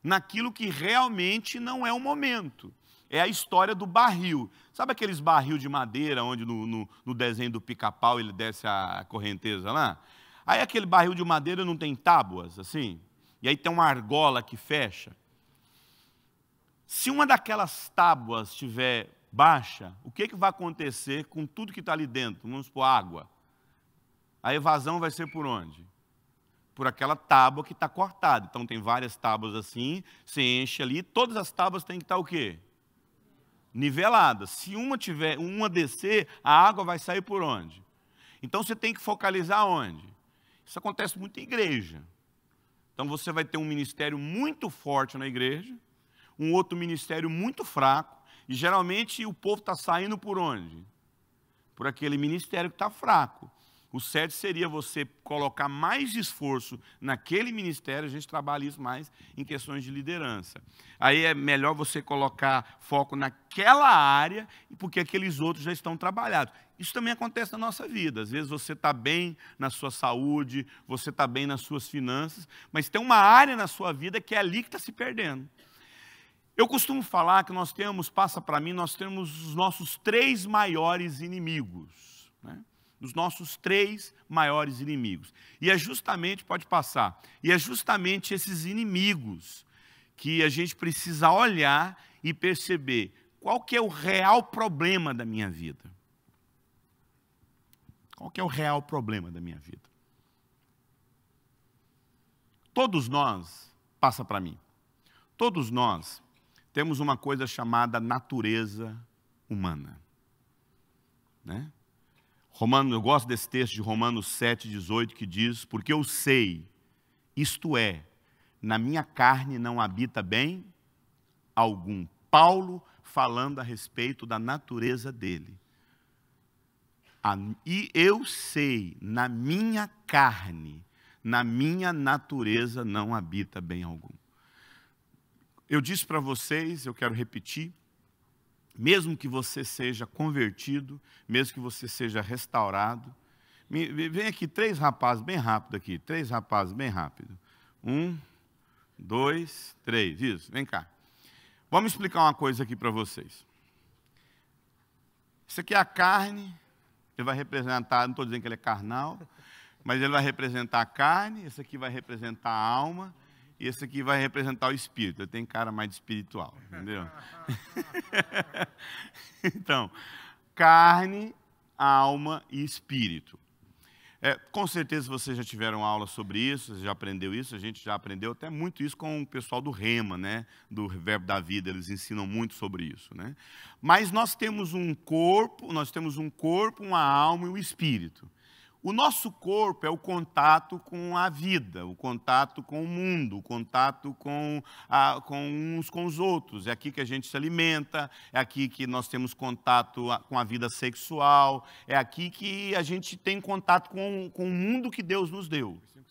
naquilo que realmente não é o momento. É a história do barril. Sabe aqueles barril de madeira onde no, no, no desenho do pica-pau ele desce a correnteza lá? Aí aquele barril de madeira não tem tábuas, assim? E aí tem uma argola que fecha. Se uma daquelas tábuas estiver baixa, o que, que vai acontecer com tudo que está ali dentro? Vamos supor, água. A evasão vai ser por onde? Por aquela tábua que está cortada. Então tem várias tábuas assim, você enche ali, todas as tábuas têm que estar tá o quê? Niveladas. Se uma tiver, uma descer, a água vai sair por onde? Então você tem que focalizar onde? Isso acontece muito em igreja. Então você vai ter um ministério muito forte na igreja, um outro ministério muito fraco, e geralmente o povo está saindo por onde? Por aquele ministério que está fraco. O certo seria você colocar mais esforço naquele ministério, a gente trabalha isso mais em questões de liderança. Aí é melhor você colocar foco naquela área, porque aqueles outros já estão trabalhados. Isso também acontece na nossa vida. Às vezes você está bem na sua saúde, você está bem nas suas finanças, mas tem uma área na sua vida que é ali que está se perdendo. Eu costumo falar que nós temos, passa para mim, nós temos os nossos três maiores inimigos. Né? os nossos três maiores inimigos. E é justamente, pode passar, e é justamente esses inimigos que a gente precisa olhar e perceber qual que é o real problema da minha vida. Qual que é o real problema da minha vida? Todos nós, passa para mim, todos nós temos uma coisa chamada natureza humana. Né? Romano, eu gosto desse texto de Romanos 7, 18, que diz: Porque eu sei, isto é, na minha carne não habita bem algum. Paulo falando a respeito da natureza dele. E eu sei, na minha carne, na minha natureza não habita bem algum. Eu disse para vocês, eu quero repetir, mesmo que você seja convertido, mesmo que você seja restaurado. Vem aqui três rapazes bem rápido aqui, três rapazes bem rápido. Um, dois, três. Isso, vem cá. Vamos explicar uma coisa aqui para vocês. Isso aqui é a carne, ele vai representar, não estou dizendo que ele é carnal, mas ele vai representar a carne, esse aqui vai representar a alma, e esse aqui vai representar o espírito. Eu tenho cara mais de espiritual, entendeu? *laughs* então, carne, alma e espírito. É, com certeza vocês já tiveram aula sobre isso, já aprendeu isso, a gente já aprendeu até muito isso com o pessoal do Rema, né? do Verbo da Vida, eles ensinam muito sobre isso. Né? Mas nós temos um corpo, nós temos um corpo, uma alma e um espírito. O nosso corpo é o contato com a vida, o contato com o mundo, o contato com, a, com uns com os outros. É aqui que a gente se alimenta, é aqui que nós temos contato com a vida sexual, é aqui que a gente tem contato com, com o mundo que Deus nos deu. Né?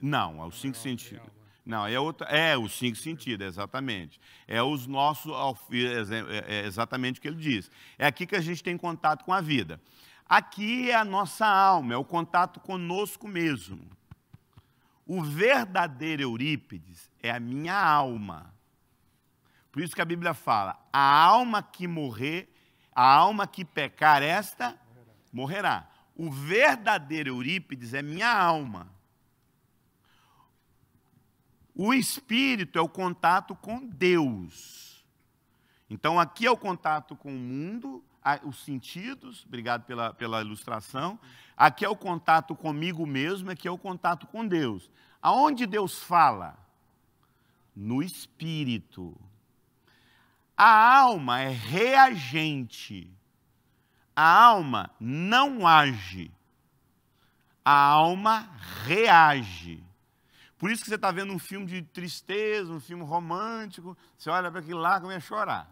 Não, é os cinco é sentidos. Né? Não, é outra, é os cinco sentidos, exatamente. É os nossos, é, é, é exatamente o que ele diz. É aqui que a gente tem contato com a vida. Aqui é a nossa alma, é o contato conosco mesmo. O verdadeiro Eurípides é a minha alma. Por isso que a Bíblia fala: a alma que morrer, a alma que pecar, esta morrerá. O verdadeiro Eurípides é minha alma. O espírito é o contato com Deus. Então aqui é o contato com o mundo os sentidos, obrigado pela, pela ilustração. Aqui é o contato comigo mesmo, aqui é o contato com Deus. Aonde Deus fala? No espírito. A alma é reagente. A alma não age. A alma reage. Por isso que você está vendo um filme de tristeza, um filme romântico, você olha para aquilo lá e começa a chorar.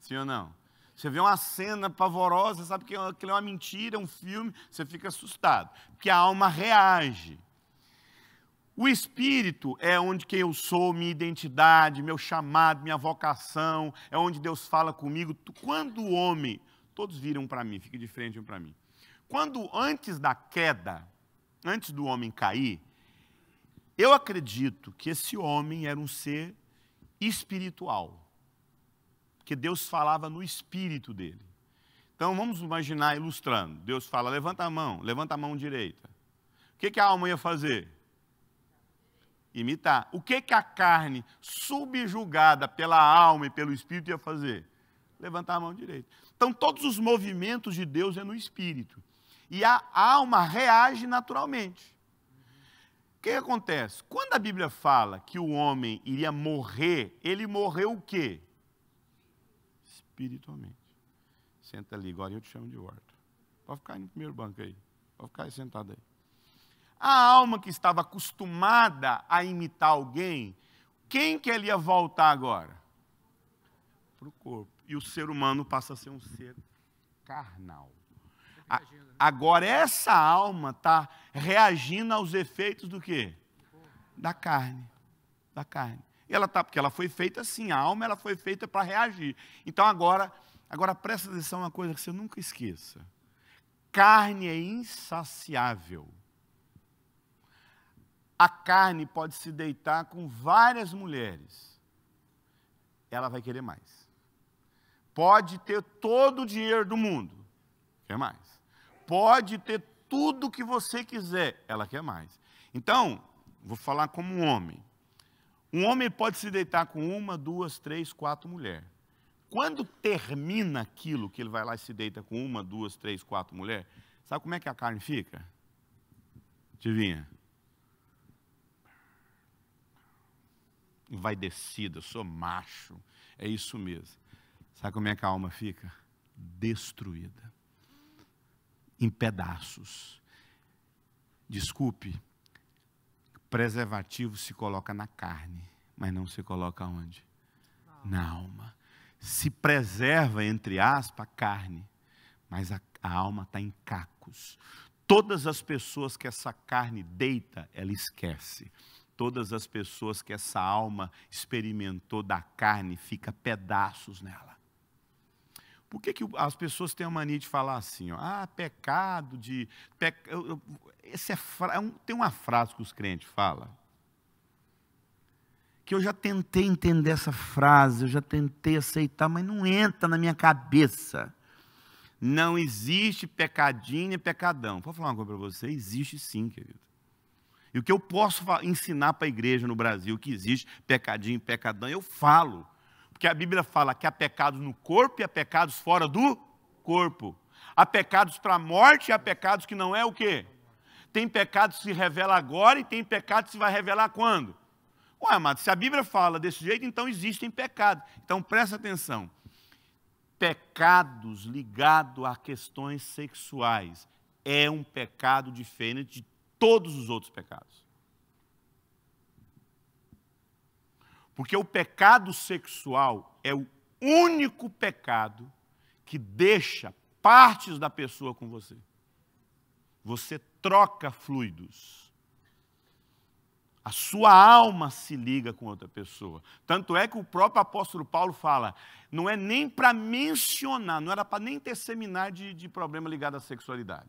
Sim ou não? Você vê uma cena pavorosa, sabe que é aquilo é uma mentira, um filme, você fica assustado, porque a alma reage. O espírito é onde quem eu sou, minha identidade, meu chamado, minha vocação, é onde Deus fala comigo. Quando o homem, todos viram para mim, fique de frente um para mim. Quando antes da queda, antes do homem cair, eu acredito que esse homem era um ser espiritual porque Deus falava no espírito dele. Então vamos imaginar ilustrando. Deus fala: levanta a mão, levanta a mão direita. O que, que a alma ia fazer? Imitar. O que, que a carne, subjugada pela alma e pelo espírito, ia fazer? Levantar a mão direita. Então todos os movimentos de Deus é no espírito. E a alma reage naturalmente. O que, que acontece? Quando a Bíblia fala que o homem iria morrer, ele morreu o quê? espiritualmente. Senta ali, agora eu te chamo de horta. Pode ficar aí no primeiro banco aí. Pode ficar aí sentado aí. A alma que estava acostumada a imitar alguém, quem que ela ia voltar agora? Para o corpo. E o ser humano passa a ser um ser carnal. A, agora essa alma está reagindo aos efeitos do quê? Da carne. Da carne. E ela está, porque ela foi feita assim, a alma ela foi feita para reagir. Então agora, agora presta atenção uma coisa que você nunca esqueça. Carne é insaciável. A carne pode se deitar com várias mulheres. Ela vai querer mais. Pode ter todo o dinheiro do mundo. Quer mais. Pode ter tudo que você quiser. Ela quer mais. Então, vou falar como um homem. Um homem pode se deitar com uma, duas, três, quatro mulheres. Quando termina aquilo que ele vai lá e se deita com uma, duas, três, quatro mulheres, sabe como é que a carne fica? Adivinha? Envaidecida, sou macho, é isso mesmo. Sabe como é que a alma fica? Destruída, em pedaços. Desculpe, preservativo se coloca na carne, mas não se coloca onde? Na alma. Se preserva, entre aspas, a carne, mas a, a alma está em cacos. Todas as pessoas que essa carne deita, ela esquece. Todas as pessoas que essa alma experimentou da carne, fica pedaços nela. Por que, que as pessoas têm a mania de falar assim, ó, ah, pecado de. Eu, eu, esse é fra... É tem uma frase que os crentes falam. Que eu já tentei entender essa frase, eu já tentei aceitar, mas não entra na minha cabeça. Não existe pecadinho e pecadão. Vou falar uma coisa para você: existe sim, querido. E o que eu posso ensinar para a igreja no Brasil, que existe pecadinho e pecadão, eu falo. Porque a Bíblia fala que há pecados no corpo e há pecados fora do corpo. Há pecados para a morte e há pecados que não é o quê? Tem pecado que se revela agora e tem pecado que se vai revelar quando? Ué, amado, se a Bíblia fala desse jeito, então existem pecados. Então presta atenção. Pecados ligados a questões sexuais é um pecado diferente de todos os outros pecados. Porque o pecado sexual é o único pecado que deixa partes da pessoa com você. Você troca fluidos. A sua alma se liga com outra pessoa. Tanto é que o próprio apóstolo Paulo fala, não é nem para mencionar, não era para nem ter seminário de, de problema ligado à sexualidade.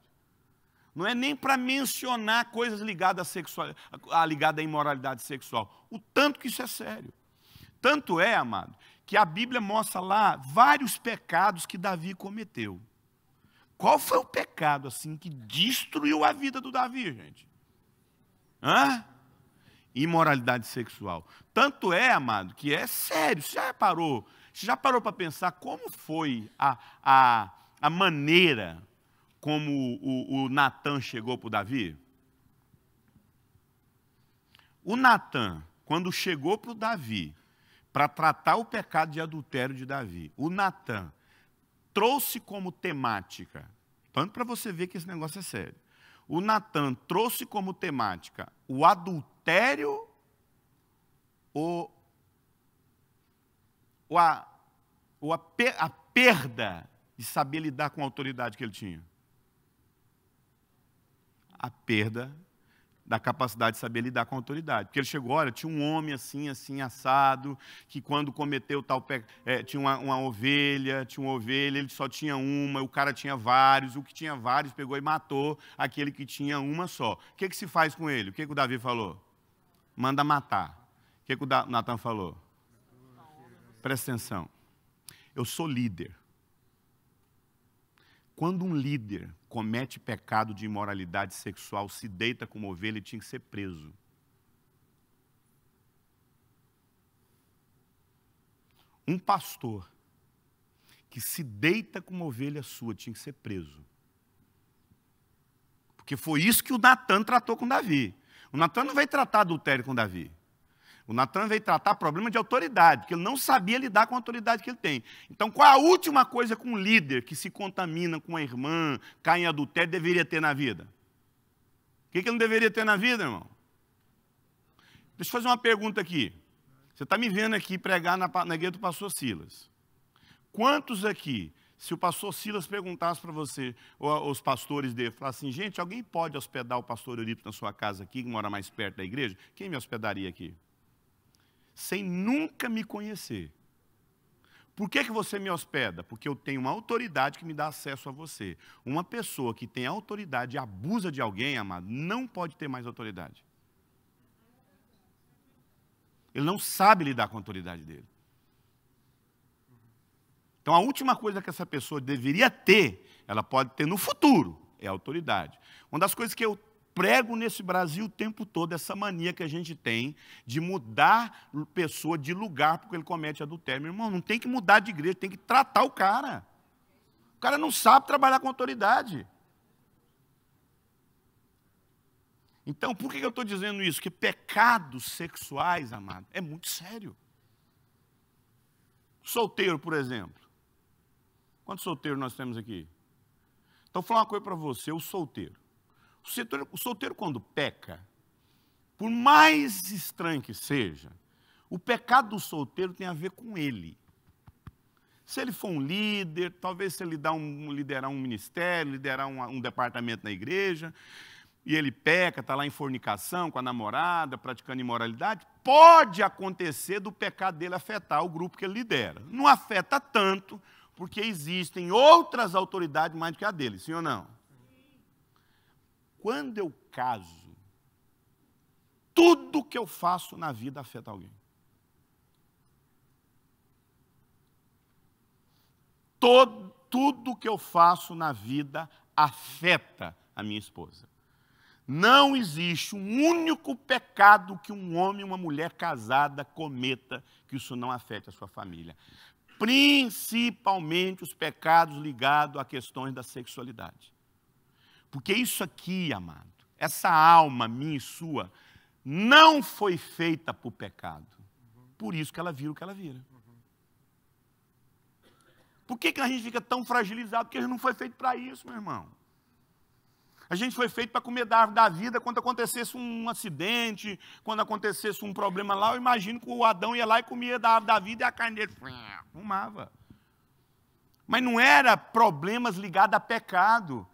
Não é nem para mencionar coisas ligadas à, sexual, à, ligada à imoralidade sexual. O tanto que isso é sério. Tanto é, amado, que a Bíblia mostra lá vários pecados que Davi cometeu. Qual foi o pecado assim que destruiu a vida do Davi, gente? Hã? Imoralidade sexual. Tanto é, amado, que é sério. Você já parou? Você já parou para pensar como foi a, a, a maneira como o, o Natan chegou para o Davi? O Natan, quando chegou para o Davi, para tratar o pecado de adultério de Davi, o Natan trouxe como temática, tanto para você ver que esse negócio é sério, o Natan trouxe como temática o adultério ou, ou, a, ou a, per, a perda de saber lidar com a autoridade que ele tinha a perda da capacidade de saber lidar com a autoridade. Porque ele chegou, olha, tinha um homem assim, assim, assado, que quando cometeu tal pecado, é, tinha uma, uma, ovelha, tinha uma ovelha, ele só tinha uma, o cara tinha vários, o que tinha vários pegou e matou aquele que tinha uma só. O que, que se faz com ele? O que, que o Davi falou? Manda matar. O que, que o Natan falou? Presta atenção. Eu sou líder. Quando um líder comete pecado de imoralidade sexual, se deita como ovelha, ele tinha que ser preso. Um pastor que se deita como ovelha sua tinha que ser preso. Porque foi isso que o Natan tratou com Davi. O Natan não veio tratar adultério com Davi. O Natan veio tratar problema de autoridade, porque ele não sabia lidar com a autoridade que ele tem. Então, qual a última coisa que um líder que se contamina com a irmã, cai em adultério, deveria ter na vida? O que, que ele não deveria ter na vida, irmão? Deixa eu fazer uma pergunta aqui. Você está me vendo aqui pregar na, na igreja do pastor Silas. Quantos aqui, se o pastor Silas perguntasse para você, ou os pastores dele, falassem, assim, gente, alguém pode hospedar o pastor Euripides na sua casa aqui, que mora mais perto da igreja? Quem me hospedaria aqui? sem nunca me conhecer. Por que, que você me hospeda? Porque eu tenho uma autoridade que me dá acesso a você. Uma pessoa que tem autoridade e abusa de alguém, amado, não pode ter mais autoridade. Ele não sabe lidar com a autoridade dele. Então, a última coisa que essa pessoa deveria ter, ela pode ter no futuro, é autoridade. Uma das coisas que eu prego nesse Brasil o tempo todo essa mania que a gente tem de mudar pessoa de lugar porque ele comete adultério. Meu irmão, não tem que mudar de igreja, tem que tratar o cara. O cara não sabe trabalhar com autoridade. Então, por que eu estou dizendo isso? Que pecados sexuais, amado, é muito sério. Solteiro, por exemplo. Quantos solteiros nós temos aqui? Então, vou falar uma coisa para você, o solteiro. O, o solteiro, quando peca, por mais estranho que seja, o pecado do solteiro tem a ver com ele. Se ele for um líder, talvez se ele dá um, liderar um ministério, liderar um, um departamento na igreja, e ele peca, está lá em fornicação com a namorada, praticando imoralidade, pode acontecer do pecado dele afetar o grupo que ele lidera. Não afeta tanto, porque existem outras autoridades mais do que a dele, sim ou não? quando eu caso, tudo que eu faço na vida afeta alguém. Todo, tudo que eu faço na vida afeta a minha esposa. Não existe um único pecado que um homem e uma mulher casada cometa que isso não afete a sua família. Principalmente os pecados ligados a questões da sexualidade. Porque isso aqui, amado, essa alma minha e sua, não foi feita para o pecado. Por isso que ela vira o que ela vira. Por que, que a gente fica tão fragilizado? Porque a gente não foi feito para isso, meu irmão. A gente foi feito para comer da, da vida quando acontecesse um acidente, quando acontecesse um problema lá. Eu imagino que o Adão ia lá e comia da árvore da vida e a carne dele fumava. Mas não era problemas ligados a pecado.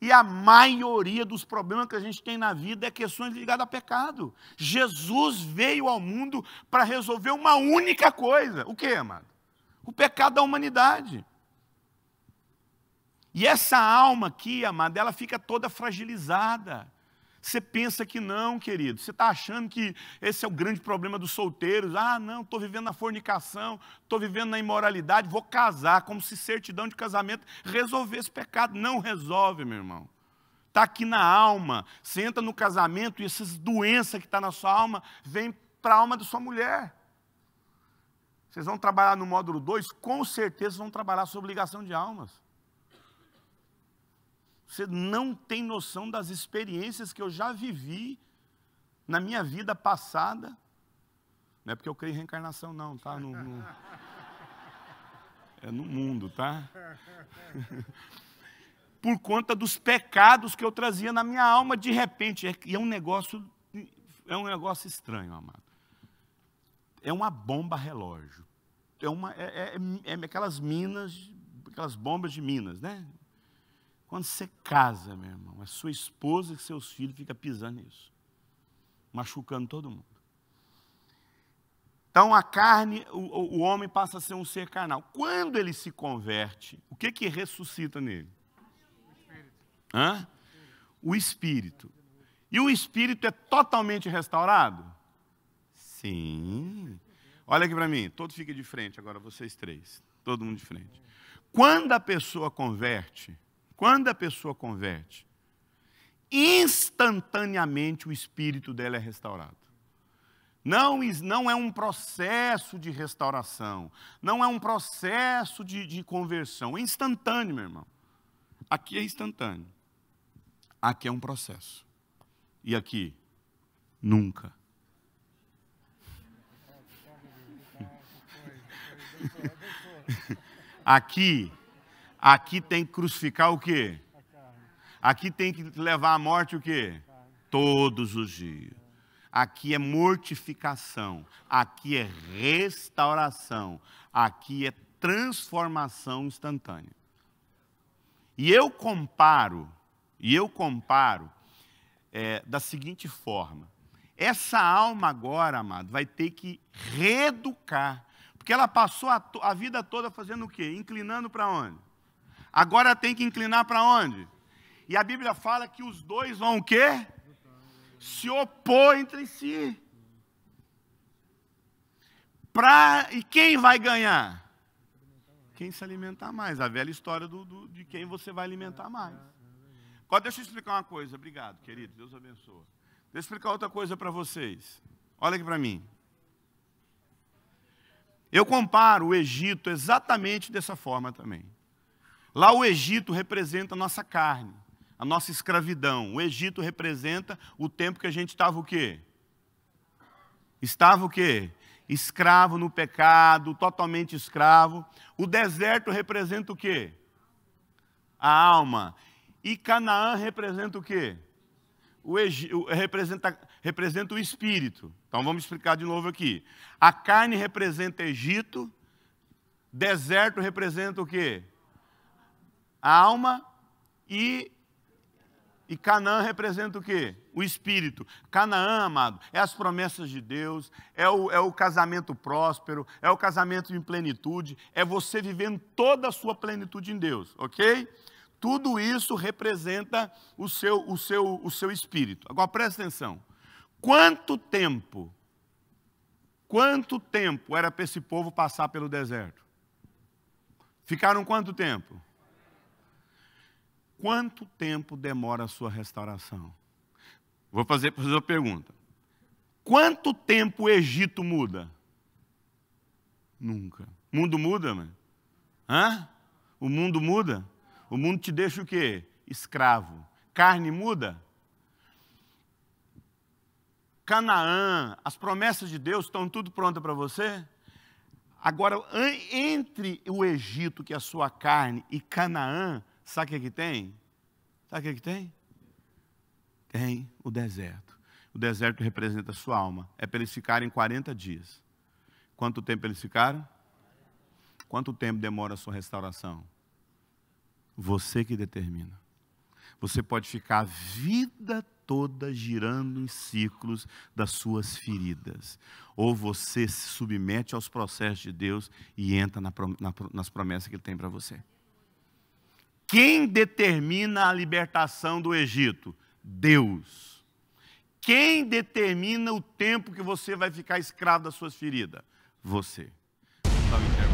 E a maioria dos problemas que a gente tem na vida é questões ligadas a pecado. Jesus veio ao mundo para resolver uma única coisa. O que, amado? O pecado da humanidade. E essa alma aqui, amada, ela fica toda fragilizada. Você pensa que não, querido. Você está achando que esse é o grande problema dos solteiros. Ah, não, estou vivendo na fornicação, estou vivendo na imoralidade, vou casar, como se certidão de casamento resolvesse pecado. Não resolve, meu irmão. Está aqui na alma. Você entra no casamento e essas doenças que está na sua alma vêm para a alma da sua mulher. Vocês vão trabalhar no módulo 2, com certeza vão trabalhar sobre ligação de almas. Você não tem noção das experiências que eu já vivi na minha vida passada. Não é porque eu creio em reencarnação, não, tá? No, no... É no mundo, tá? *laughs* Por conta dos pecados que eu trazia na minha alma de repente. É, e é um negócio, é um negócio estranho, amado. É uma bomba relógio. É, uma, é, é, é, é aquelas minas, aquelas bombas de minas, né? Quando você casa, meu irmão, é sua esposa e seus filhos ficam pisando nisso, machucando todo mundo. Então a carne, o, o homem passa a ser um ser carnal. Quando ele se converte, o que que ressuscita nele? Hã? O espírito. E o espírito é totalmente restaurado? Sim. Olha aqui para mim, todo fica de frente agora, vocês três, todo mundo de frente. Quando a pessoa converte, quando a pessoa converte, instantaneamente o espírito dela é restaurado. Não, não é um processo de restauração, não é um processo de, de conversão, é instantâneo, meu irmão. Aqui é instantâneo, aqui é um processo, e aqui, nunca. *laughs* Aqui Aqui tem que crucificar o quê? Aqui tem que levar à morte o quê? Todos os dias. Aqui é mortificação, aqui é restauração, aqui é transformação instantânea. E eu comparo, e eu comparo é, da seguinte forma: essa alma agora, amado, vai ter que reeducar, porque ela passou a, a vida toda fazendo o quê? Inclinando para onde? Agora tem que inclinar para onde? E a Bíblia fala que os dois vão o quê? Se opor entre si. Pra, e quem vai ganhar? Quem se alimentar mais. A velha história do, do, de quem você vai alimentar mais. Agora, deixa eu explicar uma coisa. Obrigado, querido. Deus abençoe. Deixa eu explicar outra coisa para vocês. Olha aqui para mim. Eu comparo o Egito exatamente dessa forma também. Lá o Egito representa a nossa carne, a nossa escravidão. O Egito representa o tempo que a gente estava o quê? Estava o quê? Escravo no pecado, totalmente escravo. O deserto representa o quê? A alma. E Canaã representa o quê? O Egito, representa, representa o espírito. Então vamos explicar de novo aqui. A carne representa Egito, deserto representa o quê? a alma e e Canaã representa o quê? O espírito. Canaã, amado, é as promessas de Deus, é o, é o casamento próspero, é o casamento em plenitude, é você vivendo toda a sua plenitude em Deus, ok? Tudo isso representa o seu, o seu, o seu espírito. Agora presta atenção. Quanto tempo, quanto tempo era para esse povo passar pelo deserto? Ficaram quanto tempo? Quanto tempo demora a sua restauração? Vou fazer para uma pergunta. Quanto tempo o Egito muda? Nunca. O mundo muda, mano? Hã? O mundo muda? O mundo te deixa o quê? Escravo. Carne muda? Canaã, as promessas de Deus estão tudo prontas para você? Agora, entre o Egito, que é a sua carne, e Canaã, Sabe o que, é que tem? Sabe o que, é que tem? Tem o deserto. O deserto representa a sua alma. É para eles ficarem 40 dias. Quanto tempo eles ficaram? Quanto tempo demora a sua restauração? Você que determina. Você pode ficar a vida toda girando em ciclos das suas feridas. Ou você se submete aos processos de Deus e entra na, nas promessas que Ele tem para você. Quem determina a libertação do Egito? Deus. Quem determina o tempo que você vai ficar escravo das suas feridas? Você. Então,